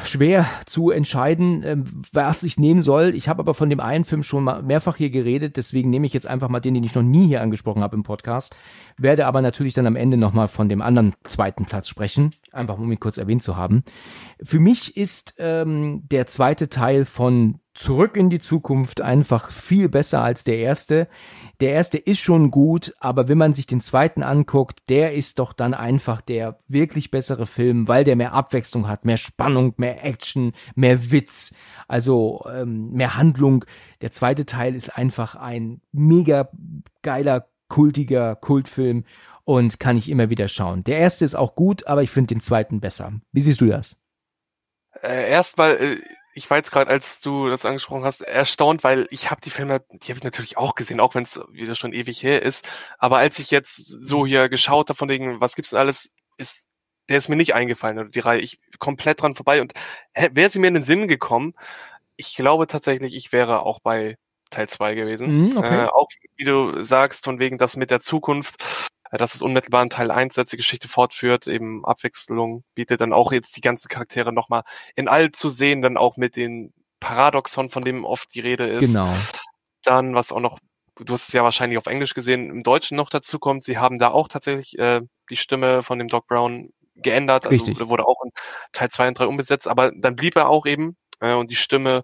schwer zu entscheiden, ähm, was ich nehmen soll. Ich habe aber von dem einen Film schon mal mehrfach hier geredet, deswegen nehme ich jetzt einfach mal den, den ich noch nie hier angesprochen habe im Podcast. Werde aber natürlich dann am Ende nochmal von dem anderen zweiten Platz sprechen, einfach um ihn kurz erwähnt zu haben. Für mich ist ähm, der zweite Teil von Zurück in die Zukunft einfach viel besser als der erste. Der erste ist schon gut, aber wenn man sich den zweiten anguckt, der ist doch dann einfach der wirklich bessere Film, weil der mehr Abwechslung hat, mehr Spannung, mehr Action, mehr Witz, also ähm, mehr Handlung. Der zweite Teil ist einfach ein mega geiler, kultiger Kultfilm und kann ich immer wieder schauen. Der erste ist auch gut, aber ich finde den zweiten besser. Wie siehst du das? Äh, erstmal, äh, ich war jetzt gerade, als du das angesprochen hast, erstaunt, weil ich habe die Filme, die habe ich natürlich auch gesehen, auch wenn es wieder schon ewig her ist. Aber als ich jetzt so hier geschaut habe von wegen, was gibt's denn alles, ist der ist mir nicht eingefallen oder die Reihe. Ich komplett dran vorbei und wäre sie mir in den Sinn gekommen, ich glaube tatsächlich, ich wäre auch bei Teil 2 gewesen. Mm, okay. äh, auch wie du sagst, von wegen das mit der Zukunft. Äh, dass es unmittelbar in Teil 1 letzte Geschichte fortführt, eben Abwechslung bietet, dann auch jetzt die ganzen Charaktere nochmal in all zu sehen, dann auch mit den Paradoxon, von dem oft die Rede ist. Genau. Dann, was auch noch, du hast es ja wahrscheinlich auf Englisch gesehen, im Deutschen noch dazu kommt, sie haben da auch tatsächlich äh, die Stimme von dem Doc Brown geändert, also Richtig. wurde auch in Teil 2 und 3 umgesetzt, aber dann blieb er auch eben äh, und die Stimme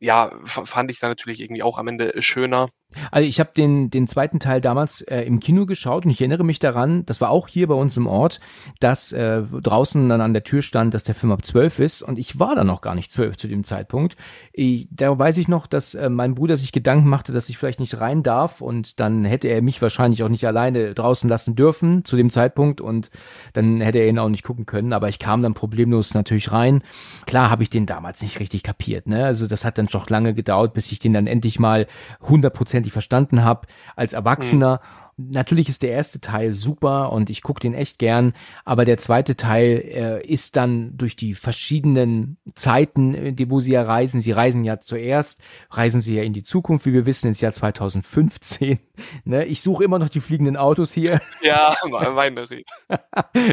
ja, fand ich dann natürlich irgendwie auch am Ende schöner also ich habe den, den zweiten Teil damals äh, im Kino geschaut und ich erinnere mich daran, das war auch hier bei uns im Ort, dass äh, draußen dann an der Tür stand, dass der Film ab zwölf ist und ich war da noch gar nicht zwölf zu dem Zeitpunkt. Ich, da weiß ich noch, dass äh, mein Bruder sich Gedanken machte, dass ich vielleicht nicht rein darf und dann hätte er mich wahrscheinlich auch nicht alleine draußen lassen dürfen zu dem Zeitpunkt und dann hätte er ihn auch nicht gucken können, aber ich kam dann problemlos natürlich rein. Klar habe ich den damals nicht richtig kapiert, ne? Also das hat dann doch lange gedauert, bis ich den dann endlich mal 100% hundertprozentig verstanden habe als Erwachsener. Mhm. Natürlich ist der erste Teil super und ich gucke den echt gern, aber der zweite Teil äh, ist dann durch die verschiedenen Zeiten, äh, die, wo sie ja reisen. Sie reisen ja zuerst, reisen sie ja in die Zukunft, wie wir wissen, ins Jahr 2015. [laughs] ne? Ich suche immer noch die fliegenden Autos hier. [laughs] Ja, meine Rede. [laughs]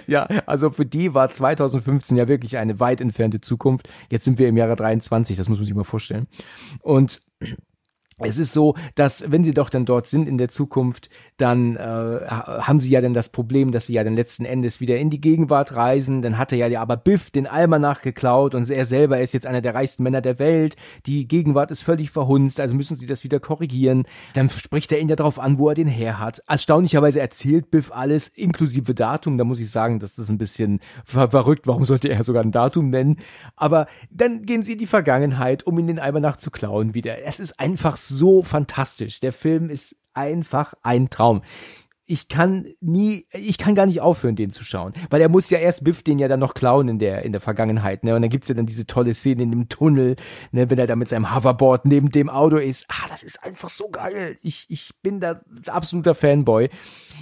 ja, also für die war 2015 ja wirklich eine weit entfernte Zukunft. Jetzt sind wir im Jahre 23, das muss man sich mal vorstellen. Und es ist so, dass wenn sie doch dann dort sind in der Zukunft, dann äh, haben sie ja dann das Problem, dass sie ja dann letzten Endes wieder in die Gegenwart reisen. Dann hat er ja aber Biff den Almanach geklaut und er selber ist jetzt einer der reichsten Männer der Welt. Die Gegenwart ist völlig verhunzt, also müssen sie das wieder korrigieren. Dann spricht er ihn ja darauf an, wo er den her hat. Erstaunlicherweise erzählt Biff alles, inklusive Datum. Da muss ich sagen, das ist ein bisschen ver verrückt. Warum sollte er sogar ein Datum nennen? Aber dann gehen sie in die Vergangenheit, um ihn den Almanach zu klauen wieder. Es ist einfach so so fantastisch. Der Film ist einfach ein Traum. Ich kann nie, ich kann gar nicht aufhören, den zu schauen. Weil er muss ja erst Biff den ja dann noch klauen in der, in der Vergangenheit, ne? Und dann gibt es ja dann diese tolle Szene in dem Tunnel, ne? Wenn er da mit seinem Hoverboard neben dem Auto ist. Ah, das ist einfach so geil. Ich, ich bin da absoluter Fanboy.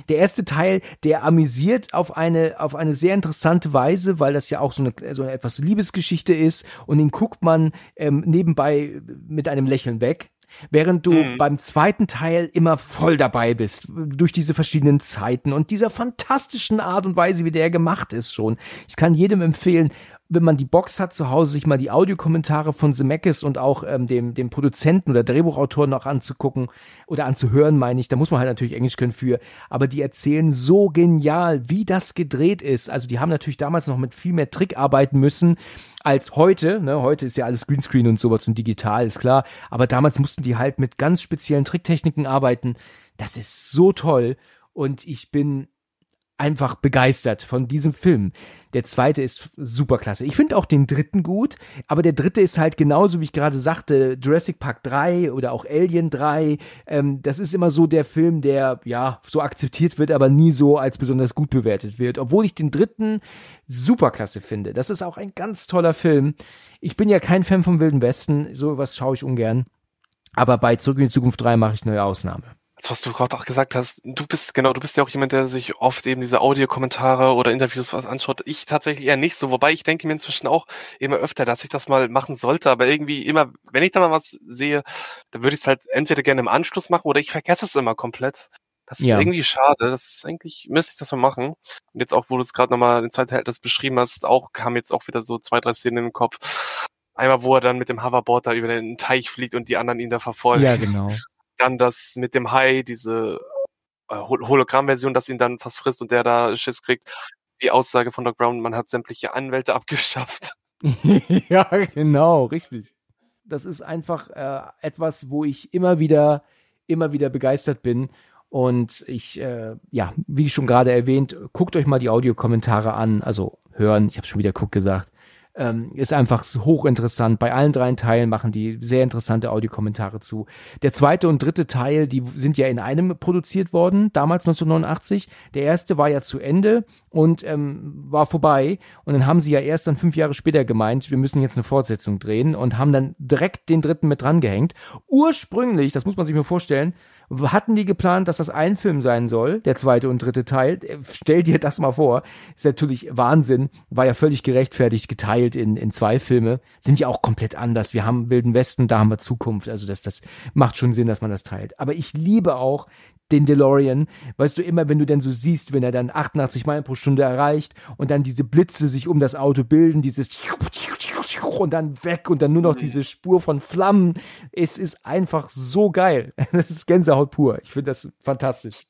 Der erste Teil, der amüsiert auf eine, auf eine sehr interessante Weise, weil das ja auch so eine, so eine etwas Liebesgeschichte ist. Und den guckt man ähm, nebenbei mit einem Lächeln weg während du mhm. beim zweiten Teil immer voll dabei bist, durch diese verschiedenen Zeiten und dieser fantastischen Art und Weise, wie der gemacht ist schon. Ich kann jedem empfehlen, wenn man die Box hat zu Hause, sich mal die Audiokommentare von Zemeckis und auch ähm, dem, dem Produzenten oder Drehbuchautor noch anzugucken oder anzuhören, meine ich. Da muss man halt natürlich Englisch können für. Aber die erzählen so genial, wie das gedreht ist. Also die haben natürlich damals noch mit viel mehr Trick arbeiten müssen als heute. Ne? Heute ist ja alles Greenscreen und sowas und digital, ist klar. Aber damals mussten die halt mit ganz speziellen Tricktechniken arbeiten. Das ist so toll. Und ich bin einfach begeistert von diesem Film. Der zweite ist super klasse. Ich finde auch den dritten gut, aber der dritte ist halt genauso, wie ich gerade sagte, Jurassic Park 3 oder auch Alien 3. Ähm, das ist immer so der Film, der ja so akzeptiert wird, aber nie so als besonders gut bewertet wird. Obwohl ich den dritten super klasse finde. Das ist auch ein ganz toller Film. Ich bin ja kein Fan vom Wilden Westen, sowas schaue ich ungern. Aber bei Zurück in die Zukunft 3 mache ich eine Ausnahme was du gerade auch gesagt hast, du bist, genau, du bist ja auch jemand, der sich oft eben diese Audiokommentare oder Interviews was anschaut. Ich tatsächlich eher nicht so, wobei ich denke mir inzwischen auch immer öfter, dass ich das mal machen sollte, aber irgendwie immer, wenn ich da mal was sehe, dann würde ich es halt entweder gerne im Anschluss machen oder ich vergesse es immer komplett. Das ist ja. irgendwie schade. Das ist eigentlich, müsste ich das mal machen. Und jetzt auch, wo du es gerade nochmal in zweiten Teil das beschrieben hast, auch kam jetzt auch wieder so zwei, drei Szenen in den Kopf. Einmal, wo er dann mit dem Hoverboard da über den Teich fliegt und die anderen ihn da verfolgen. Ja, genau dann das mit dem Hai, diese äh, Hologramm-Version, dass ihn dann fast frisst und der da Schiss kriegt. Die Aussage von Doc Brown, man hat sämtliche Anwälte [laughs] abgeschafft. [laughs] ja, genau, richtig. Das ist einfach äh, etwas, wo ich immer wieder, immer wieder begeistert bin. Und ich, äh, ja, wie schon gerade erwähnt, guckt euch mal die Audiokommentare an, also hören, ich habe schon wieder guck gesagt. Ähm, ist einfach hochinteressant. Bei allen drei Teilen machen die sehr interessante Audiokommentare zu. Der zweite und dritte Teil, die sind ja in einem produziert worden, damals 1989. Der erste war ja zu Ende und ähm, war vorbei. Und dann haben sie ja erst dann fünf Jahre später gemeint, wir müssen jetzt eine Fortsetzung drehen und haben dann direkt den dritten mit drangehängt. Ursprünglich, das muss man sich mal vorstellen, hatten die geplant, dass das ein Film sein soll, der zweite und dritte Teil. Äh, stell dir das mal vor. Ist natürlich Wahnsinn. War ja völlig gerechtfertigt geteilt in, in zwei Filme. Sind ja auch komplett anders. Wir haben Wilden Westen, da haben wir Zukunft. Also das, das macht schon Sinn, dass man das teilt. Aber ich liebe auch den DeLorean. Weißt du, immer wenn du dann so siehst, wenn er dann 88 Meilen pro Stunde erreicht und dann diese Blitze sich um das Auto bilden, dieses und dann weg und dann nur noch mhm. diese Spur von Flammen. Es ist einfach so geil. [laughs] Das ist Gänsehaut pur. Ich finde das fantastisch.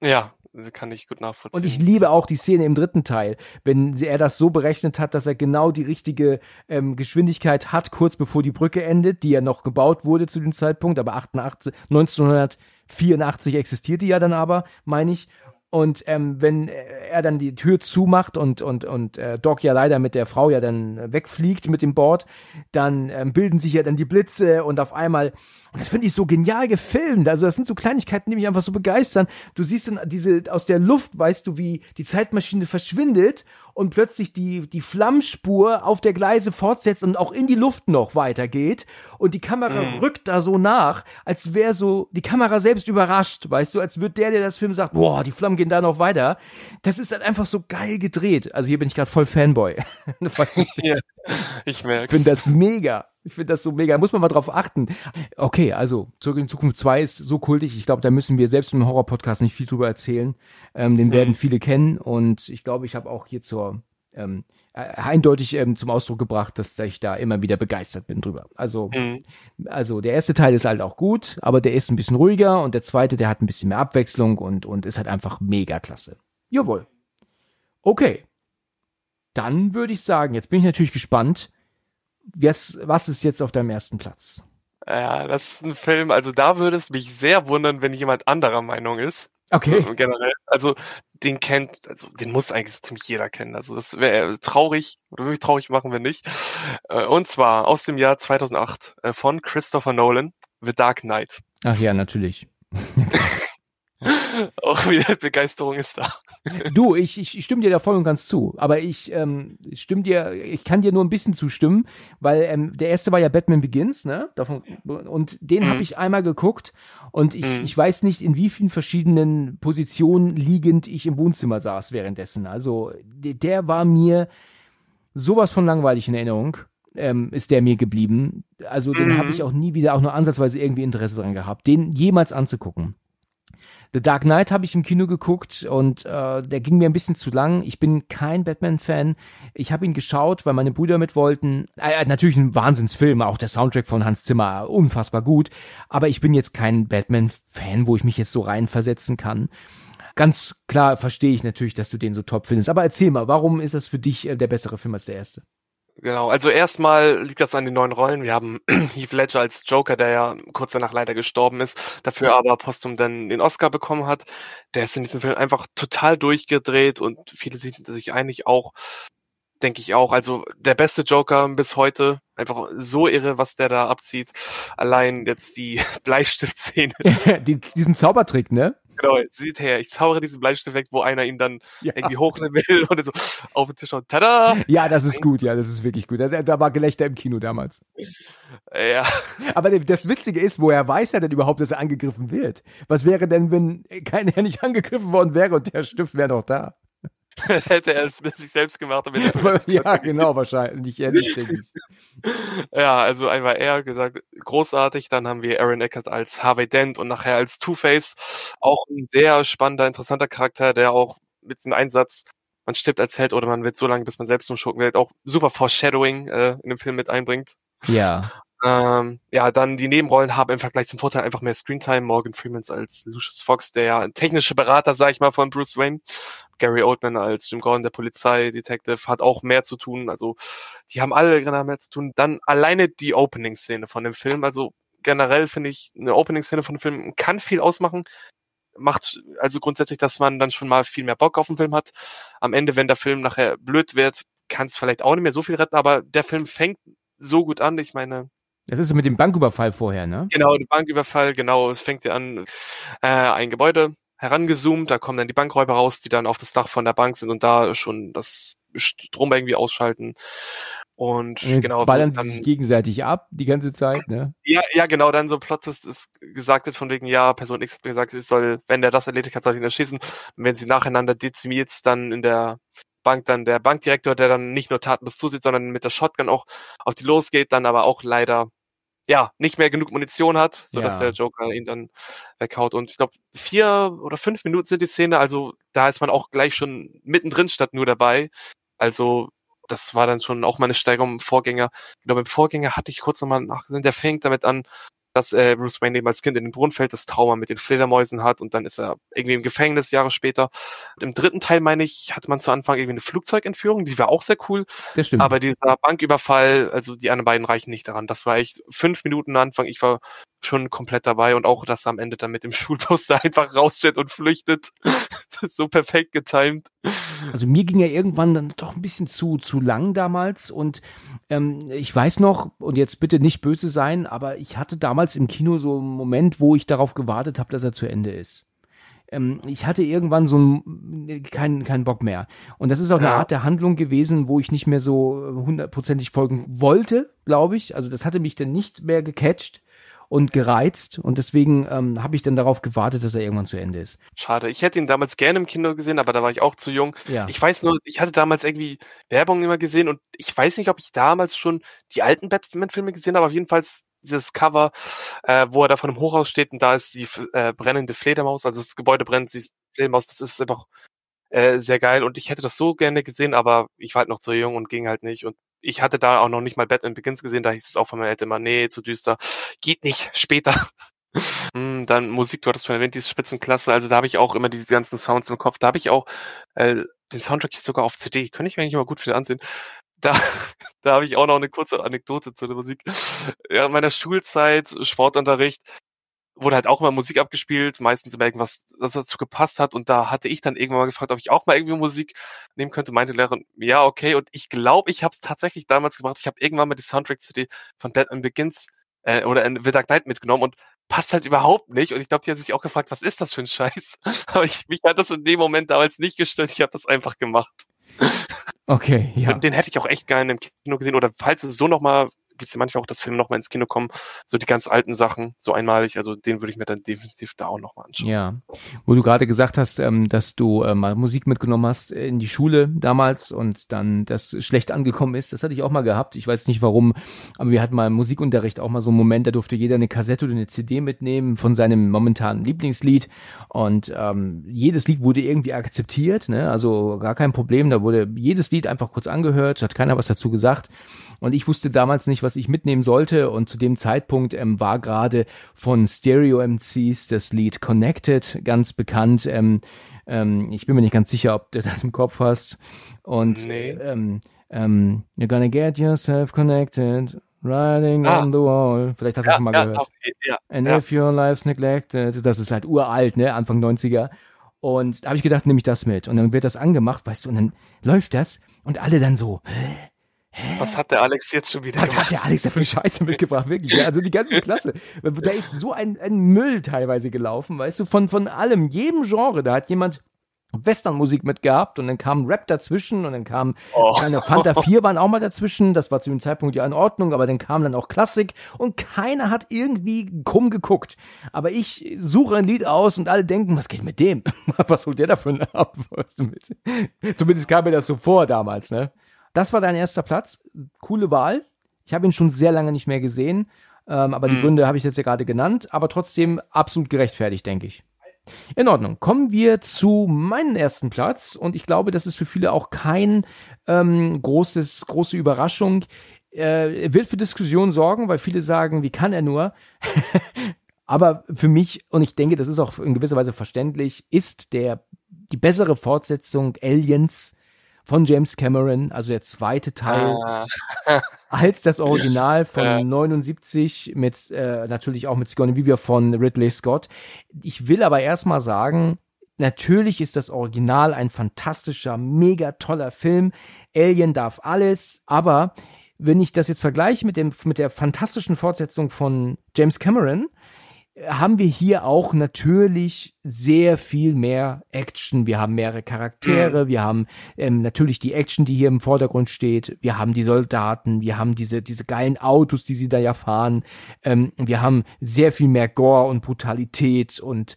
Ja, kann ich gut nachvollziehen. Und ich liebe auch die Szene im dritten Teil, wenn er das so berechnet hat, dass er genau die richtige ähm, Geschwindigkeit hat, kurz bevor die Brücke endet, die ja noch gebaut wurde zu dem Zeitpunkt, aber 88, 1900 84 existierte ja dann aber, meine ich. Und ähm, wenn äh, er dann die Tür zumacht und, und, und äh, Doc ja leider mit der Frau ja dann wegfliegt mit dem Board, dann ähm, bilden sich ja dann die Blitze und auf einmal, und das finde ich so genial gefilmt, also das sind so Kleinigkeiten, die mich einfach so begeistern. Du siehst dann diese, aus der Luft weißt du, wie die Zeitmaschine verschwindet und plötzlich die, die Flammspur auf der Gleise fortsetzt und auch in die Luft noch weitergeht. Und die Kamera mhm. rückt da so nach, als wäre so die Kamera selbst überrascht, weißt du, als wird der, der das Film sagt, boah, die Flammen gehen da noch weiter. Das ist halt einfach so geil gedreht. Also hier bin ich gerade voll Fanboy. [laughs] [laughs] ich merke. Ich finde das mega. Ich finde das so mega. muss man mal drauf achten. Okay, also Zurück in Zukunft 2 ist so kultig. Ich glaube, da müssen wir selbst im Horror-Podcast nicht viel drüber erzählen. Ähm, den mhm. werden viele kennen. Und ich glaube, ich habe auch hier zur ähm, äh, eindeutig ähm, zum Ausdruck gebracht, dass ich da immer wieder begeistert bin drüber. Also, mhm. also der erste Teil ist halt auch gut, aber der ist ein bisschen ruhiger und der zweite, der hat ein bisschen mehr Abwechslung und, und ist halt einfach mega klasse. Jawohl. Okay. Dann würde ich sagen, jetzt bin ich natürlich gespannt, Yes, was ist jetzt auf deinem ersten Platz? Ja, das ist ein Film, also da würde es mich sehr wundern, wenn jemand anderer Meinung ist. Okay. Ähm, generell. Also den kennt, also den muss eigentlich ziemlich jeder kennen. Also das wäre äh, traurig, oder würde mich traurig machen, wenn nicht. Äh, und zwar aus dem Jahr 2008 äh, von Christopher Nolan, The Dark Knight. Ach ja, natürlich. [laughs] [laughs] Auch wieder Begeisterung ist da. Du, ich, ich, stimme dir da voll und ganz zu, aber ich ähm, stimme dir, ich kann dir nur ein bisschen zustimmen, weil ähm, der erste war ja Batman Begins, ne? Davon, und den mhm. habe ich einmal geguckt und ich, mhm. ich weiß nicht, in wie vielen verschiedenen Positionen liegend ich im Wohnzimmer saß währenddessen. Also der war mir sowas von langweilig in Erinnerung. Ähm, ist der mir geblieben. Also den habe mhm. ich auch nie wieder auch nur ansatzweise irgendwie Interesse dran gehabt, den jemals anzugucken. The Dark Knight habe ich im Kino geguckt und äh, der ging mir ein bisschen zu lang. Ich bin kein Batman-Fan. Ich habe ihn geschaut, weil meine Brüder mit wollten. Äh, äh, natürlich ein Wahnsinnsfilm, auch der Soundtrack von Hans Zimmer, unfassbar gut. Aber ich bin jetzt kein Batman-Fan, wo ich mich jetzt so reinversetzen kann. Ganz klar verstehe ich natürlich, dass du den so top findest. Aber erzähl mal, warum ist das für dich äh, der bessere Film als der erste? Genau, also erstmal liegt das an den neuen Rollen. Wir haben [clears throat] Heath Ledger als Joker, der ja kurz danach leider gestorben ist, dafür aber postum dann den Oscar bekommen hat. Der ist in diesem Film einfach total durchgedreht und viele sind sich eigentlich auch, denke ich auch, also der beste Joker bis heute. Einfach so irre, was der da abzieht. Allein jetzt die [laughs] Bleistiftszene. [laughs] Die, diesen Zaubertrick, ne? Genau, sieht her, ich zaubere diesen Bleistift weg, wo einer ihn dann ja. irgendwie hochnehmen will [laughs] und so auf den Tisch und tada! Ja, das ist gut, ja, das ist wirklich gut. Da, da war Gelächter im Kino damals. Äh, ja. Aber das Witzige ist, woher weiß er denn überhaupt, dass er angegriffen wird? Was wäre denn, wenn keiner nicht angegriffen worden wäre und der Stift wäre noch da? hätte er es mit sich selbst gemacht. ja, genau, wahrscheinlich. [laughs] ja, also einmal er gesagt, großartig. Dann haben wir Aaron Eckert als Harvey Dent und nachher als Two-Face. Auch ein sehr spannender, interessanter Charakter, der auch mit dem Einsatz, man stirbt als Held oder man wird so lange, bis man selbst zum Schurken wird, auch super Foreshadowing äh, in dem Film mit einbringt. Ja. Ähm, ja, dann die Nebenrollen haben im Vergleich zum Vorteil einfach mehr Screentime. Morgan Freeman als Lucius Fox, der technische Berater, sag ich mal, von Bruce Wayne. Gary Oldman als Jim Gordon, der Polizeidetective, hat auch mehr zu tun. Also, die haben alle genau mehr zu tun. Dann alleine die Opening-Szene von dem Film. Also, generell finde ich, eine Opening-Szene von dem Film kann viel ausmachen. Macht also grundsätzlich, dass man dann schon mal viel mehr Bock auf den Film hat. Am Ende, wenn der Film nachher blöd wird, kann es vielleicht auch nicht mehr so viel retten, aber der Film fängt so gut an. Ich meine, das ist mit dem Banküberfall vorher, ne? Genau, der Banküberfall, genau. Es fängt ja an, äh, ein Gebäude herangezoomt, da kommen dann die Bankräuber raus, die dann auf das Dach von der Bank sind und da schon das Strom irgendwie ausschalten. Und ja, äh, genau. Ballern dann gegenseitig ab die ganze Zeit, ne? Ja, ja, genau. Dann so plot ist gesagt wird von wegen, ja, Person X hat mir gesagt, sie soll, wenn der das erledigt hat, soll ich ihn erschießen. Und wenn sie nacheinander dezimiert, dann in der Bank dann der Bankdirektor, der dann nicht nur tatenlos zusieht, sondern mit der Shotgun auch auf die losgeht, dann aber auch leider ja, nicht mehr genug Munition hat, sodass ja. der Joker ihn dann weghaut. Und ich glaube, vier oder fünf Minuten sind die Szene, also da ist man auch gleich schon mittendrin statt nur dabei. Also das war dann schon auch meine Steigerung im Vorgänger. Ich glaube, im Vorgänger hatte ich kurz nochmal nachgesehen, der fängt damit an, dass äh, Bruce Wayne eben als Kind in den Brunnen fällt, das Trauma mit den Fledermäusen hat und dann ist er irgendwie im Gefängnis Jahre später. Und Im dritten Teil, meine ich, hatte man zu Anfang irgendwie eine Flugzeugentführung, die war auch sehr cool. Das stimmt. Aber dieser Banküberfall, also die anderen beiden reichen nicht daran. Das war echt fünf Minuten am Anfang. Ich war schon komplett dabei und auch, dass er am Ende dann mit dem [laughs] Schulbus da einfach rausfährt und flüchtet. [laughs] so perfekt getimt. Also mir ging ja irgendwann dann doch ein bisschen zu, zu lang damals und ähm, ich weiß noch, und jetzt bitte nicht böse sein, aber ich hatte damals im Kino so einen Moment, wo ich darauf gewartet habe, dass er zu Ende ist ähm, ich hatte irgendwann so einen, keinen, keinen Bock mehr. Und das ist auch eine ja. Art der Handlung gewesen, wo ich nicht mehr so hundertprozentig folgen wollte, glaube ich. Also das hatte mich dann nicht mehr gecatcht und gereizt und deswegen ähm, habe ich dann darauf gewartet, dass er irgendwann zu Ende ist. Schade, ich hätte ihn damals gerne im Kino gesehen, aber da war ich auch zu jung. Ja. Ich weiß nur, ich hatte damals irgendwie Werbung immer gesehen und ich weiß nicht, ob ich damals schon die alten Batman-Filme gesehen habe, aber jedenfalls dieses Cover, äh, wo er da von einem Hochhaus steht und da ist die äh, brennende Fledermaus, also das Gebäude brennt, sie ist Fledermaus, das ist einfach äh, sehr geil und ich hätte das so gerne gesehen, aber ich war halt noch zu jung und ging halt nicht und ich hatte da auch noch nicht mal Batman Begins gesehen, da hieß es auch von meinen Eltern immer, nee, zu düster, geht nicht, [laughs] später. Mm, dann Musik, du hattest schon erwähnt, diese Spitzenklasse, also da habe ich auch immer diese ganzen Sounds im Kopf, da habe ich auch äh, den Soundtrack hier sogar auf CD, könnte ich mir eigentlich immer gut wieder ansehen. Da, [laughs] da habe ich auch noch eine kurze Anekdote zu der Musik. Ja, in meiner Schulzeit, Sportunterricht, wurde halt auch immer Musik abgespielt, meistens immer irgendwas, das dazu gepasst hat. Und da hatte ich dann irgendwann mal gefragt, ob ich auch mal irgendwie Musik nehmen könnte. Meinte Lehrerin, ja, okay. Und ich glaube, ich habe es tatsächlich damals gemacht. Ich habe irgendwann mal die Soundtrack-CD von Batman Begins äh, oder in The Dark Knight mitgenommen und passt halt überhaupt nicht. Und ich glaube, die haben sich auch gefragt, was ist das für ein Scheiß? [laughs] Aber ich, mich hat das in dem Moment damals nicht gestört. Ich habe das einfach gemacht. Okay, [laughs] ja. Den, hätte ich auch echt gerne im Kino gesehen. Oder falls es so nochmal gibt es ja manchmal auch, dass Filme nochmal ins Kino kommen, so die ganz alten Sachen, so einmalig, also den würde ich mir dann definitiv da auch nochmal anschauen. Ja, wo du gerade gesagt hast, ähm, dass du äh, mal Musik mitgenommen hast äh, in die Schule damals und dann das schlecht angekommen ist, das hatte ich auch mal gehabt, ich weiß nicht warum, aber wir hatten mal im Musikunterricht auch mal so einen Moment, da durfte jeder eine Kassette oder eine CD mitnehmen von seinem momentanen Lieblingslied und ähm, jedes Lied wurde irgendwie akzeptiert, ne? also gar kein Problem, da wurde jedes Lied einfach kurz angehört, hat keiner was dazu gesagt und ich wusste damals nicht, was was ich mitnehmen sollte. Und zu dem Zeitpunkt ähm, war gerade von Stereo MCs das Lied Connected ganz bekannt. Ähm, ähm, ich bin mir nicht ganz sicher, ob du das im Kopf hast. Und nee. ähm, ähm, You're gonna get yourself connected. Riding ah. on the wall. Vielleicht hast du ja, das schon mal ja, gehört. Okay, ja, And ja. if your life's neglected. Das ist halt uralt, ne? Anfang 90er. Und da habe ich gedacht, nehme ich das mit. Und dann wird das angemacht, weißt du, und dann läuft das und alle dann so, Hä? Hä? Was hat der Alex jetzt schon wieder? Was gemacht? hat der Alex da für eine Scheiße mitgebracht? Wirklich, ja? also die ganze [laughs] Klasse. Da ist so ein, ein Müll teilweise gelaufen, weißt du, von, von allem, jedem Genre. Da hat jemand Westernmusik mitgehabt und dann kam Rap dazwischen und dann kam oh. kleine Fanta 4 [laughs] waren auch mal dazwischen, das war zu dem Zeitpunkt ja in Ordnung, aber dann kam dann auch Klassik und keiner hat irgendwie krumm geguckt. Aber ich suche ein Lied aus und alle denken, was geht mit dem? [laughs] Was holt der davon ab? Zumindest kam mir das so vor damals, ne? Das war dein erster Platz. Coole Wahl. Ich habe ihn schon sehr lange nicht mehr gesehen. Ähm, aber mhm. die Gründe habe ich jetzt ja gerade genannt. Aber trotzdem absolut gerechtfertigt, denke ich. In Ordnung. Kommen wir zu meinem ersten Platz. Und ich glaube, das ist für viele auch kein ähm, großes, große Überraschung. Äh, wird für Diskussionen sorgen, weil viele sagen, wie kann er nur? [laughs] aber für mich, und ich denke, das ist auch in gewisser Weise verständlich, ist der die bessere Fortsetzung Aliens von James Cameron, also der zweite Teil, ah. [laughs] als das Original von ja. 79 mit äh, natürlich auch mit Sigourney Weaver von Ridley Scott. Ich will aber erstmal sagen, natürlich ist das Original ein fantastischer, mega toller Film. Alien darf alles, aber wenn ich das jetzt vergleiche mit dem mit der fantastischen Fortsetzung von James Cameron, haben wir hier auch natürlich sehr viel mehr Action. Wir haben mehrere Charaktere, mhm. wir haben ähm, natürlich die Action, die hier im Vordergrund steht, wir haben die Soldaten, wir haben diese, diese geilen Autos, die sie da ja fahren, ähm, wir haben sehr viel mehr Gore und Brutalität und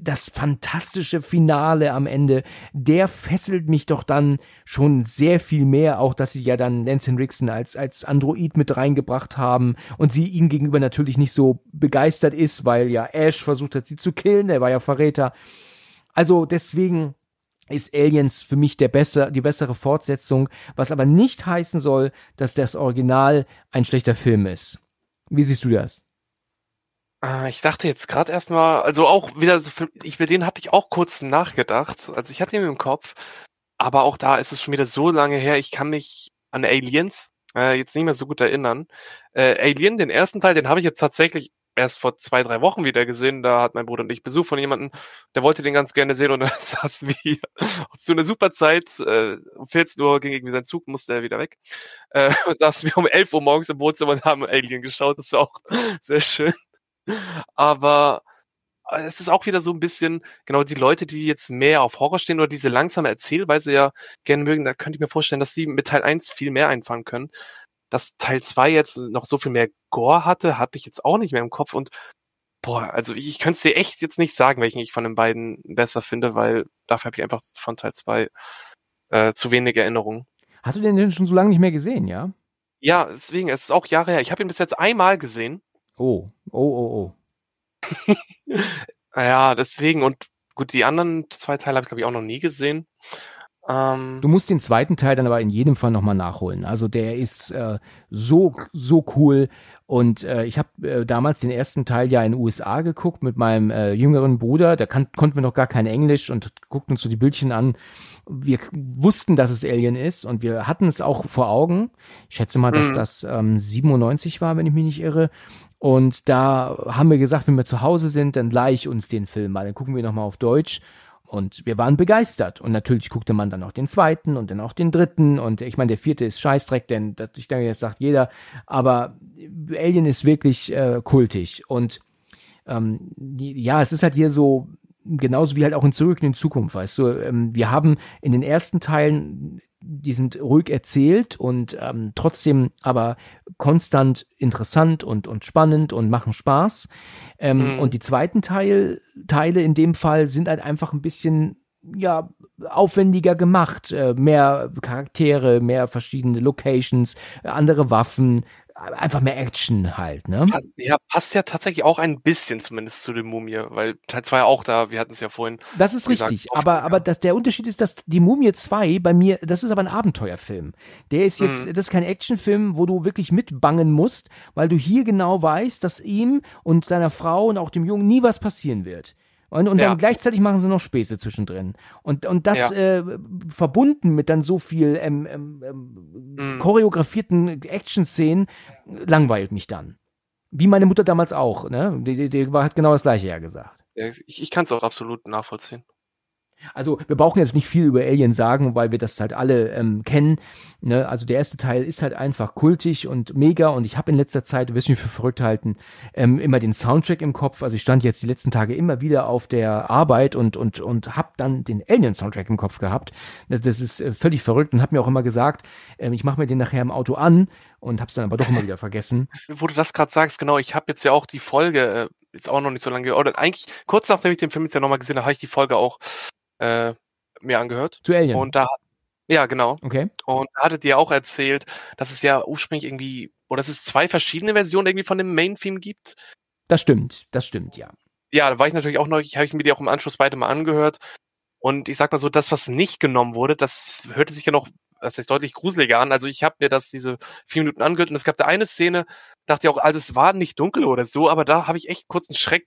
das fantastische Finale am Ende, der fesselt mich doch dann schon sehr viel mehr, auch dass sie ja dann Lance Henriksen als, als Android mit reingebracht haben und sie ihm gegenüber natürlich nicht so begeistert ist, weil ja Ash versucht hat, sie zu killen, er war ja Verräter. Also deswegen ist Aliens für mich der besser, die bessere Fortsetzung, was aber nicht heißen soll, dass das Original ein schlechter Film ist. Wie siehst du das? Äh, ich dachte jetzt gerade erstmal, also auch wieder, so für, ich, bei den hatte ich auch kurz nachgedacht. Also ich hatte ihn im Kopf, aber auch da ist es schon wieder so lange her, ich kann mich an Aliens äh, jetzt nicht mehr so gut erinnern. Äh, Alien, den ersten Teil, den habe ich jetzt tatsächlich erst vor zwei, drei Wochen wieder gesehen. Da hat mein Bruder und ich Besuch von jemandem, der wollte den ganz gerne sehen und dann [laughs] saßen wir hier zu einer super Zeit. Äh, um 14 Uhr ging irgendwie sein Zug, musste er wieder weg. Äh, [laughs] saßen wir um 11 Uhr morgens im Wohnzimmer und haben Alien geschaut. Das war auch [laughs] sehr schön. Aber äh, es ist auch wieder so ein bisschen, genau die Leute, die jetzt mehr auf Horror stehen oder diese langsame Erzählweise ja gerne mögen, da könnte ich mir vorstellen, dass die mit Teil 1 viel mehr einfangen können. Dass Teil 2 jetzt noch so viel mehr Gore hatte, habe ich jetzt auch nicht mehr im Kopf und boah, also ich, ich könnte es dir echt jetzt nicht sagen, welchen ich von den beiden besser finde, weil dafür habe ich einfach von Teil 2 äh, zu wenig Erinnerungen. Hast du den denn schon so lange nicht mehr gesehen, ja? Ja, deswegen, es ist auch Jahre her. Ich habe ihn bis jetzt einmal gesehen Oh, oh, oh, oh. [laughs] ja, deswegen und gut, die anderen zwei Teile habe ich glaube ich auch noch nie gesehen. Ähm, du musst den zweiten Teil dann aber in jedem Fall nochmal nachholen. Also der ist äh, so, so cool. Und äh, ich habe äh, damals den ersten Teil ja in den USA geguckt mit meinem äh, jüngeren Bruder. Da kann, konnten wir noch gar kein Englisch und guckten uns so die Bildchen an. Wir wussten, dass es Alien ist und wir hatten es auch vor Augen. Ich schätze mal, dass mhm. das ähm, 97 war, wenn ich mich nicht irre. Und da haben wir gesagt, wenn wir zu Hause sind, dann leih uns den Film mal, dann gucken wir nochmal auf Deutsch. Und wir waren begeistert. Und natürlich guckte man dann auch den zweiten und dann auch den dritten. Und ich meine, der vierte ist Scheißdreck, denn das, ich denke, das sagt jeder. Aber Alien ist wirklich äh, kultig. Und ähm, ja, es ist halt hier so, genauso wie halt auch in Zurück in die Zukunft, weißt du. Ähm, wir haben in den ersten Teilen die sind ruhig erzählt und ähm, trotzdem aber konstant interessant und, und spannend und machen Spaß. Ähm, mhm. Und die zweiten Teil, Teile in dem Fall sind halt einfach ein bisschen ja aufwendiger gemacht, äh, mehr Charaktere, mehr verschiedene Locations, andere Waffen, einfach mehr Action halt, ne? Ja, passt ja tatsächlich auch ein bisschen zumindest zu dem Mumie, weil Teil 2 auch da, wir hatten es ja vorhin. Das ist gesagt, richtig, aber, aber das, der Unterschied ist, dass die Mumie 2 bei mir, das ist aber ein Abenteuerfilm. Der ist jetzt, mhm. das ist kein Actionfilm, wo du wirklich mitbangen musst, weil du hier genau weißt, dass ihm und seiner Frau und auch dem Jungen nie was passieren wird. Und, und ja. dann gleichzeitig machen sie noch Späße zwischendrin. Und, und das ja. äh, verbunden mit dann so viel ähm, ähm, ähm mhm. choreografierten Action-Szenen langweilt mich dann. Wie meine Mutter damals auch, ne? Die, die, die hat genau das gleiche ja gesagt. Ja, ich, ich kann es auch absolut nachvollziehen. Also wir brauchen jetzt nicht viel über Alien sagen, weil wir das halt alle ähm, kennen. Ne? Also der erste Teil ist halt einfach kultig und mega und ich habe in letzter Zeit, du wirst mich für verrückt halten, ähm, immer den Soundtrack im Kopf. Also ich stand jetzt die letzten Tage immer wieder auf der Arbeit und und und habe dann den Alien-Soundtrack im Kopf gehabt. Das ist äh, völlig verrückt und habe mir auch immer gesagt, ähm, ich mache mir den nachher im Auto an und habe es dann aber doch immer wieder vergessen. [laughs] Wo du das gerade sagst, genau, ich habe jetzt ja auch die Folge äh, ist auch noch nicht so lange geordnet. Eigentlich kurz nachdem ich den Film jetzt ja nochmal gesehen habe, habe ich die Folge auch äh, mir angehört. Zu Alien. Und da ja, genau. Okay. Und da hattet ihr auch erzählt, dass es ja ursprünglich irgendwie, oder dass es zwei verschiedene Versionen irgendwie von dem Main-Theme gibt. Das stimmt, das stimmt, ja. Ja, da war ich natürlich auch neugierig, habe ich mir die auch im Anschluss beide mal angehört. Und ich sag mal so, das, was nicht genommen wurde, das hörte sich ja noch, das ist deutlich gruseliger an. Also ich habe mir das diese vier Minuten angehört und es gab da eine Szene, dachte ich auch, alles ah, war nicht dunkel oder so, aber da habe ich echt kurz einen Schreck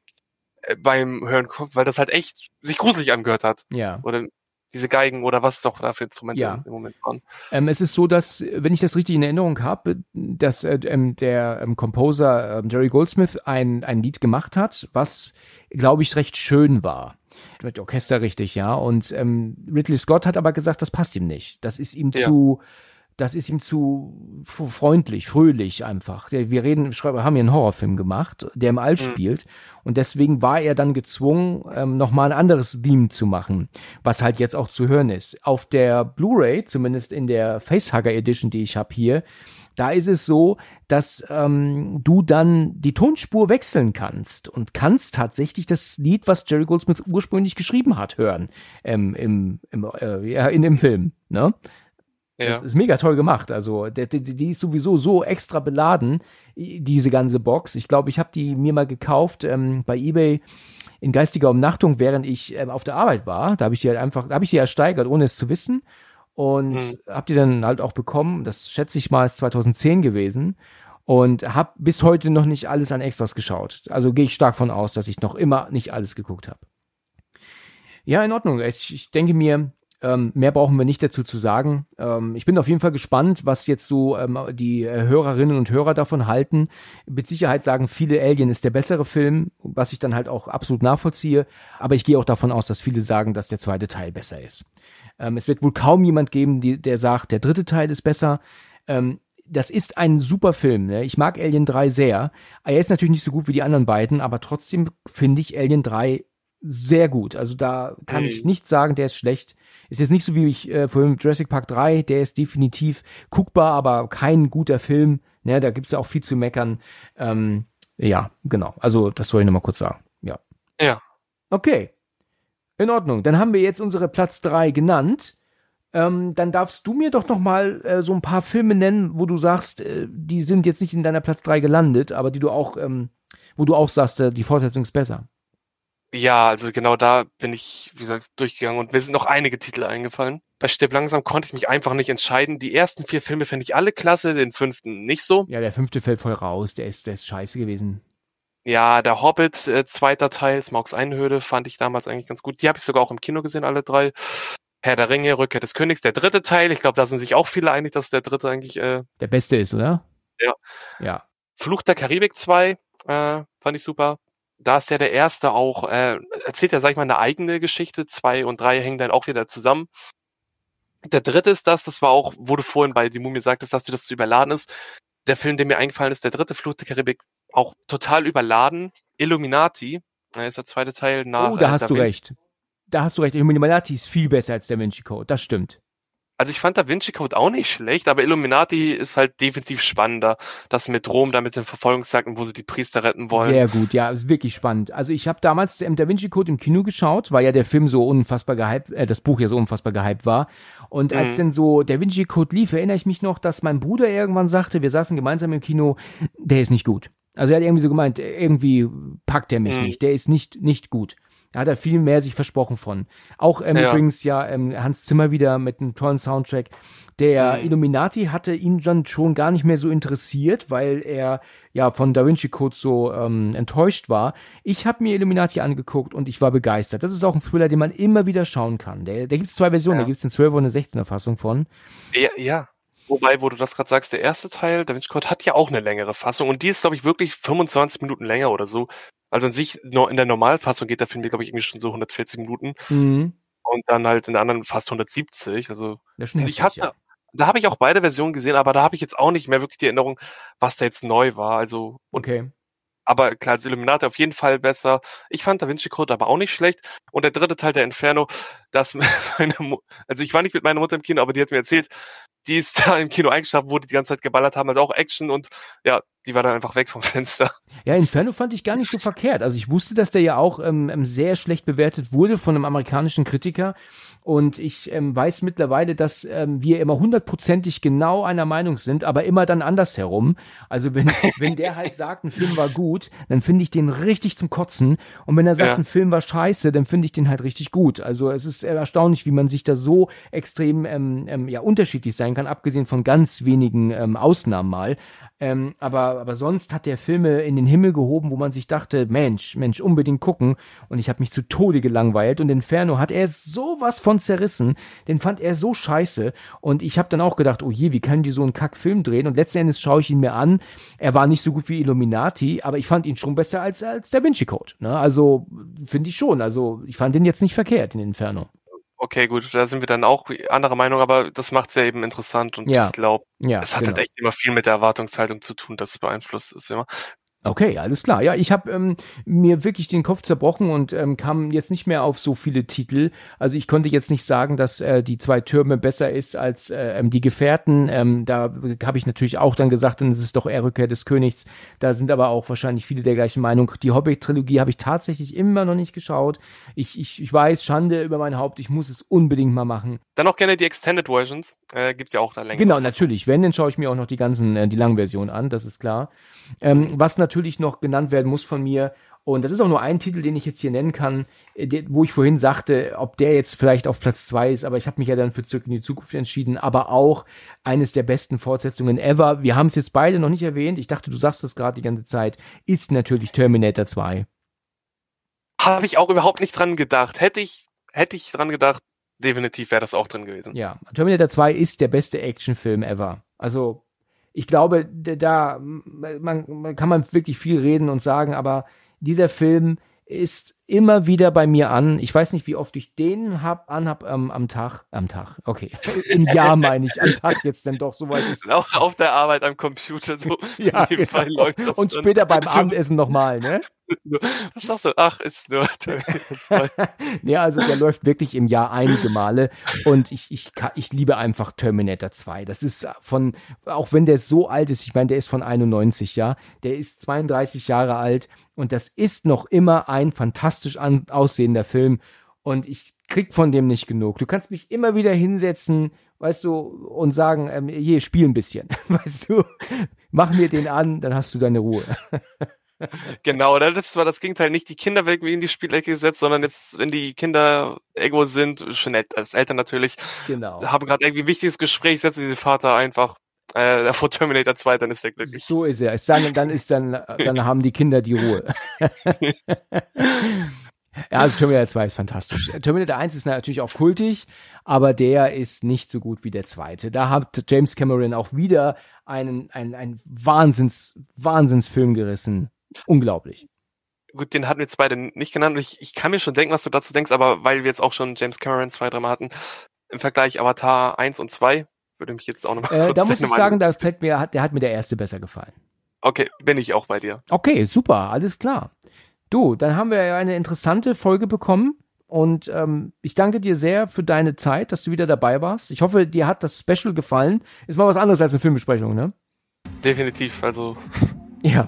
äh, beim Hören kommt, weil das halt echt sich gruselig angehört hat. Ja. Oder diese Geigen oder was es auch da für Instrumente ja. im Moment waren. Ähm, es ist so, dass, wenn ich das richtig in Erinnerung habe, dass äh, ähm, der ähm, Composer ähm, Jerry Goldsmith ein, ein Lied gemacht hat, was, glaube ich, recht schön war. Mit Orchester richtig, ja. Und ähm, Ridley Scott hat aber gesagt, das passt ihm nicht. Das ist ihm ja. zu das ist ihm zu freundlich, fröhlich einfach. Wir reden, haben hier einen Horrorfilm gemacht, der im All mhm. spielt. Und deswegen war er dann gezwungen, ähm, nochmal ein anderes Theme zu machen, was halt jetzt auch zu hören ist. Auf der Blu-ray, zumindest in der Facehugger Edition, die ich habe hier, da ist es so, dass ähm, du dann die Tonspur wechseln kannst und kannst tatsächlich das Lied, was Jerry Goldsmith ursprünglich geschrieben hat, hören ähm, im, im, äh, in dem Film. Ne? Ja. Das ist mega toll gemacht. Also die, die, die, ist sowieso so extra beladen, diese ganze Box. Ich glaube, ich habe die mir mal gekauft ähm, bei eBay in geistiger Umnachtung, während ich ähm, auf der Arbeit war. Da habe ich die halt einfach, habe ich die ersteigert, ohne es zu wissen. Und mhm. habe die dann halt auch bekommen. Das schätze ich mal, ist 2010 gewesen. Und habe bis heute noch nicht alles an Extras geschaut. Also gehe ich stark von aus, dass ich noch immer nicht alles geguckt habe. Ja, in Ordnung. Ich, ich denke mir, ähm, mehr brauchen wir nicht dazu zu sagen. Ähm, ich bin auf jeden Fall gespannt, was jetzt so ähm, die äh, Hörerinnen und Hörer davon halten. Mit Sicherheit sagen viele, Alien ist der bessere Film, was ich dann halt auch absolut nachvollziehe. Aber ich gehe auch davon aus, dass viele sagen, dass der zweite Teil besser ist. Ähm, es wird wohl kaum jemand geben, die, der sagt, der dritte Teil ist besser ähm, das ist ein super Film. Ne? Ich mag Alien 3 sehr. Er ist natürlich nicht so gut wie die anderen beiden, aber trotzdem finde ich Alien 3 sehr gut. Also da kann hey. ich nicht sagen, der ist schlecht. Ist jetzt nicht so wie ich äh, vorhin mit Jurassic Park 3, der ist definitiv guckbar, aber kein guter Film. Ja, ne, da gibt's ja auch viel zu meckern. Ähm, ja, genau. Also, das wollte ich nochmal kurz sagen. Ja. Ja. Okay. In Ordnung. Dann haben wir jetzt unsere Platz 3 genannt. Ähm, dann darfst du mir doch nochmal äh, so ein paar Filme nennen, wo du sagst, äh, die sind jetzt nicht in deiner Platz 3 gelandet, aber die du auch, ähm, wo du auch sagst, äh, die Fortsetzung ist besser. Ja, also genau da bin ich, wie gesagt, durchgegangen und mir sind noch einige Titel eingefallen. Bei Stipp langsam konnte ich mich einfach nicht entscheiden. Die ersten vier Filme fände ich alle klasse, den fünften nicht so. Ja, der fünfte fällt voll raus, der ist, der ist scheiße gewesen. Ja, der Hobbit, äh, zweiter Teil, Smaugs Einhöhle, fand ich damals eigentlich ganz gut. Die habe ich sogar auch im Kino gesehen, alle drei. Herr der Ringe, Rückkehr des Königs, der dritte Teil. Ich glaube, da sind sich auch viele einig, dass der dritte eigentlich äh, der beste ist, oder? Ja. Ja. Fluch der Karibik 2 äh, fand ich super da ist ja der erste auch, äh, erzählt ja, sag ich mal, eine eigene Geschichte. Zwei und drei hängen dann auch wieder zusammen. Der dritte ist das, das war auch, wurde vorhin bei Die Mumie sagtest, dass dir das zu überladen ist. Der Film, der mir eingefallen ist, der dritte Flucht der Karibik, auch total überladen. Illuminati, da ist der zweite Teil oh, nach. Oh, da äh, hast du recht. Da hast du recht. Illuminati ist viel besser als der Vinci Code. Das stimmt. Also ich fand Da Vinci Code auch nicht schlecht, aber Illuminati ist halt definitiv spannender. Das mit Rom, da mit den Verfolgungsjagden, wo sie die Priester retten wollen. Sehr gut, ja, ist wirklich spannend. Also ich habe damals im Da Vinci Code im Kino geschaut, weil ja der Film so unfassbar gehypt, äh, das Buch ja so unfassbar gehypt war. Und mhm. als denn so Da Vinci Code lief, erinnere ich mich noch, dass mein Bruder irgendwann sagte, wir saßen gemeinsam im Kino, der ist nicht gut. Also er hat irgendwie so gemeint, irgendwie packt er mich mhm. nicht, der ist nicht, nicht gut. Da hat er viel mehr sich versprochen von. Auch ähm, ja. übrigens ja ähm, Hans Zimmer wieder mit einem tollen Soundtrack. Der mhm. Illuminati hatte ihn dann schon gar nicht mehr so interessiert, weil er ja von Da Vinci Code so ähm, enttäuscht war. Ich habe mir Illuminati angeguckt und ich war begeistert. Das ist auch ein Thriller, den man immer wieder schauen kann. Da gibt es zwei Versionen, ja. da gibt es eine 12 und eine 16er Fassung von. Ja, ja. Wobei, wo du das gerade sagst, der erste Teil, Da Vinci Code, hat ja auch eine längere Fassung und die ist, glaube ich, wirklich 25 Minuten länger oder so. Also an sich, in der Normalfassung geht der Film, glaube ich, irgendwie schon so 140 Minuten. Mhm. Und dann halt in der anderen fast 170. Also heftig, ich hatte, ja. da habe ich auch beide Versionen gesehen, aber da habe ich jetzt auch nicht mehr wirklich die Erinnerung, was da jetzt neu war. Also, okay. Aber klar, als Illuminate auf jeden Fall besser. Ich fand Da Vinci Code aber auch nicht schlecht. Und der dritte Teil, der Inferno, dass [laughs] meine Mu also ich war nicht mit meiner Mutter im Kino, aber die hat mir erzählt, die ist da im Kino eingeschlafen, wurde die ganze Zeit geballert, haben halt auch Action und ja, die war dann einfach weg vom [laughs] Fenster. Ja, Inferno fand ich gar nicht so verkehrt. Also ich wusste, dass der ja auch ähm, ähm, sehr schlecht bewertet wurde von einem amerikanischen Kritiker. Und ich ähm, weiß mittlerweile, dass ähm, wir immer hundertprozentig genau einer Meinung sind, aber immer dann andersherum. Also wenn, [laughs] wenn der halt sagt, ein Film war gut, dann finde ich den richtig zum Kotzen. Und wenn er sagt, ja. ein Film war scheiße, dann finde ich den halt richtig gut. Also es ist erstaunlich, wie man sich da so extrem ähm, ähm, ja, unterschiedlich sein kann, abgesehen von ganz wenigen ähm, Ausnahmen mal. Ähm, aber, aber sonst hat der Filme in den Himmel gehoben, wo man sich dachte, Mensch, Mensch, unbedingt gucken. Und ich habe mich zu Tode gelangweilt. Und Inferno hat er sowas von zerrissen. Den fand er so scheiße. Und ich habe dann auch gedacht, oh je, wie können die so einen Kackfilm drehen? Und letzten Endes schaue ich ihn mir an. Er war nicht so gut wie Illuminati, aber ich fand ihn schon besser als, als Da Vinci Code. Ne? Also finde ich schon. Also ich fand den jetzt nicht verkehrt in Inferno. Okay, gut, da sind wir dann auch anderer Meinung, aber das macht es ja eben interessant und ja. ich glaube, ja, es hat halt genau. halt echt immer viel mit der Erwartungshaltung zu tun, dass es beeinflusst ist. Immer. Okay, alles klar. Ja, ich habe ähm, mir wirklich den Kopf zerbrochen und ähm, kam jetzt nicht mehr auf so viele Titel. Also ich konnte jetzt nicht sagen, dass äh, die zwei Türme besser ist als äh, ähm, die Gefährten. Ähm, da habe ich natürlich auch dann gesagt, dann ist es doch eher Rückkehr des Königs. Da sind aber auch wahrscheinlich viele der gleichen Meinung. Die Hobbit-Trilogie habe ich tatsächlich immer noch nicht geschaut. Ich, ich, ich weiß, Schande über mein Haupt, ich muss es unbedingt mal machen. Dann auch gerne die Extended Versions. Äh, gibt ja auch da länger. Genau, natürlich. Wenn, dann schaue ich mir auch noch die ganzen, äh, die langen Versionen an, das ist klar. Ähm, was natürlich natürlich noch genannt werden muss von mir. Und das ist auch nur ein Titel, den ich jetzt hier nennen kann, äh, wo ich vorhin sagte, ob der jetzt vielleicht auf Platz zwei ist, aber ich habe mich ja dann für Zurück in die Zukunft entschieden, aber auch eines der besten Fortsetzungen ever. Wir haben es jetzt beide noch nicht erwähnt, ich dachte, du sagst das gerade die ganze Zeit, ist natürlich Terminator 2. Habe ich auch überhaupt nicht dran gedacht. Hätte ich, hätte ich dran gedacht, definitiv wäre das auch drin gewesen. Ja, Terminator 2 ist der beste Actionfilm ever. Also ich glaube, da man, kann man wirklich viel reden und sagen, aber dieser Film ist immer wieder bei mir an. Ich weiß nicht, wie oft ich den hab, anhab ähm, am Tag. Am Tag, okay. [laughs] Im Jahr meine ich, am Tag jetzt denn doch, soweit ist. es. Auch auf der Arbeit am Computer so. [laughs] ja, [laughs] genau. läuft das Und später dann. beim Abendessen nochmal, ne? Was machst du? Ach, ist nur Terminator 2. ja, also der läuft wirklich im Jahr einige Male und ich, ich, ich liebe einfach Terminator 2. Das ist von, auch wenn der so alt ist, ich meine, der ist von 91, ja, der ist 32 Jahre alt und das ist noch immer ein fantastisches fantastisch an, aussehender Film und ich krieg von dem nicht genug. Du kannst mich immer wieder hinsetzen, weißt du, und sagen, ähm, hier, spiel ein bisschen, [laughs] weißt du, mach mir den an, dann hast du deine Ruhe. [laughs] Genau, das war das Gegenteil. Nicht die Kinder irgendwie in die Spielecke gesetzt, sondern jetzt, wenn die Kinder Ego sind, schon als Eltern natürlich, genau. haben gerade irgendwie ein wichtiges Gespräch, setzen sie den Vater einfach äh, davor Terminator 2, dann ist er glücklich. So ist er. Dann, dann, ist dann, [laughs] dann haben die Kinder die Ruhe. [laughs] Ja, also Terminator 2 ist fantastisch. Terminator 1 ist natürlich auch kultig, aber der ist nicht so gut wie der zweite. Da hat James Cameron auch wieder einen, einen, einen Wahnsinns, Wahnsinnsfilm gerissen. Unglaublich. Gut, den hatten wir jetzt beide nicht genannt. Ich, ich kann mir schon denken, was du dazu denkst, aber weil wir jetzt auch schon James Cameron zwei, Mal hatten, im Vergleich Avatar 1 und 2, würde mich jetzt auch nochmal äh, kurz Da muss ich sagen, da fällt mir, hat, der hat mir der erste besser gefallen. Okay, bin ich auch bei dir. Okay, super, alles klar. Du, dann haben wir ja eine interessante Folge bekommen und ähm, ich danke dir sehr für deine Zeit, dass du wieder dabei warst. Ich hoffe, dir hat das Special gefallen. Ist mal was anderes als eine Filmbesprechung, ne? Definitiv, also. [laughs] Ja.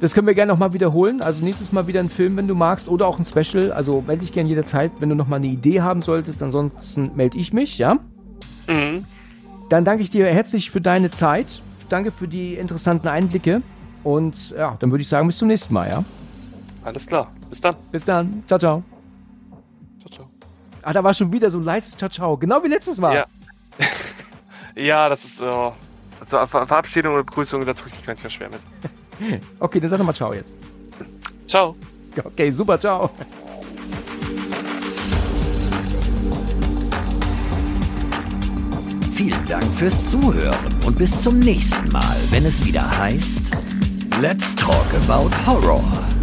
Das können wir gerne nochmal wiederholen. Also nächstes Mal wieder einen Film, wenn du magst, oder auch ein Special. Also melde dich gerne jederzeit, wenn du nochmal eine Idee haben solltest. Ansonsten melde ich mich, ja? Mhm. Dann danke ich dir herzlich für deine Zeit. Danke für die interessanten Einblicke. Und ja, dann würde ich sagen, bis zum nächsten Mal, ja? Alles klar. Bis dann. Bis dann. Ciao, ciao. Ciao, ciao. Ah, da war schon wieder so ein leises Ciao, ciao. Genau wie letztes Mal. Ja. [laughs] ja, das ist so. Äh, also Ver Verabschiedung oder Begrüßung, da tue ich mich manchmal schwer mit. [laughs] okay, dann sag doch mal Ciao jetzt. Ciao. Okay, super, ciao. Vielen Dank fürs Zuhören und bis zum nächsten Mal, wenn es wieder heißt Let's Talk About Horror.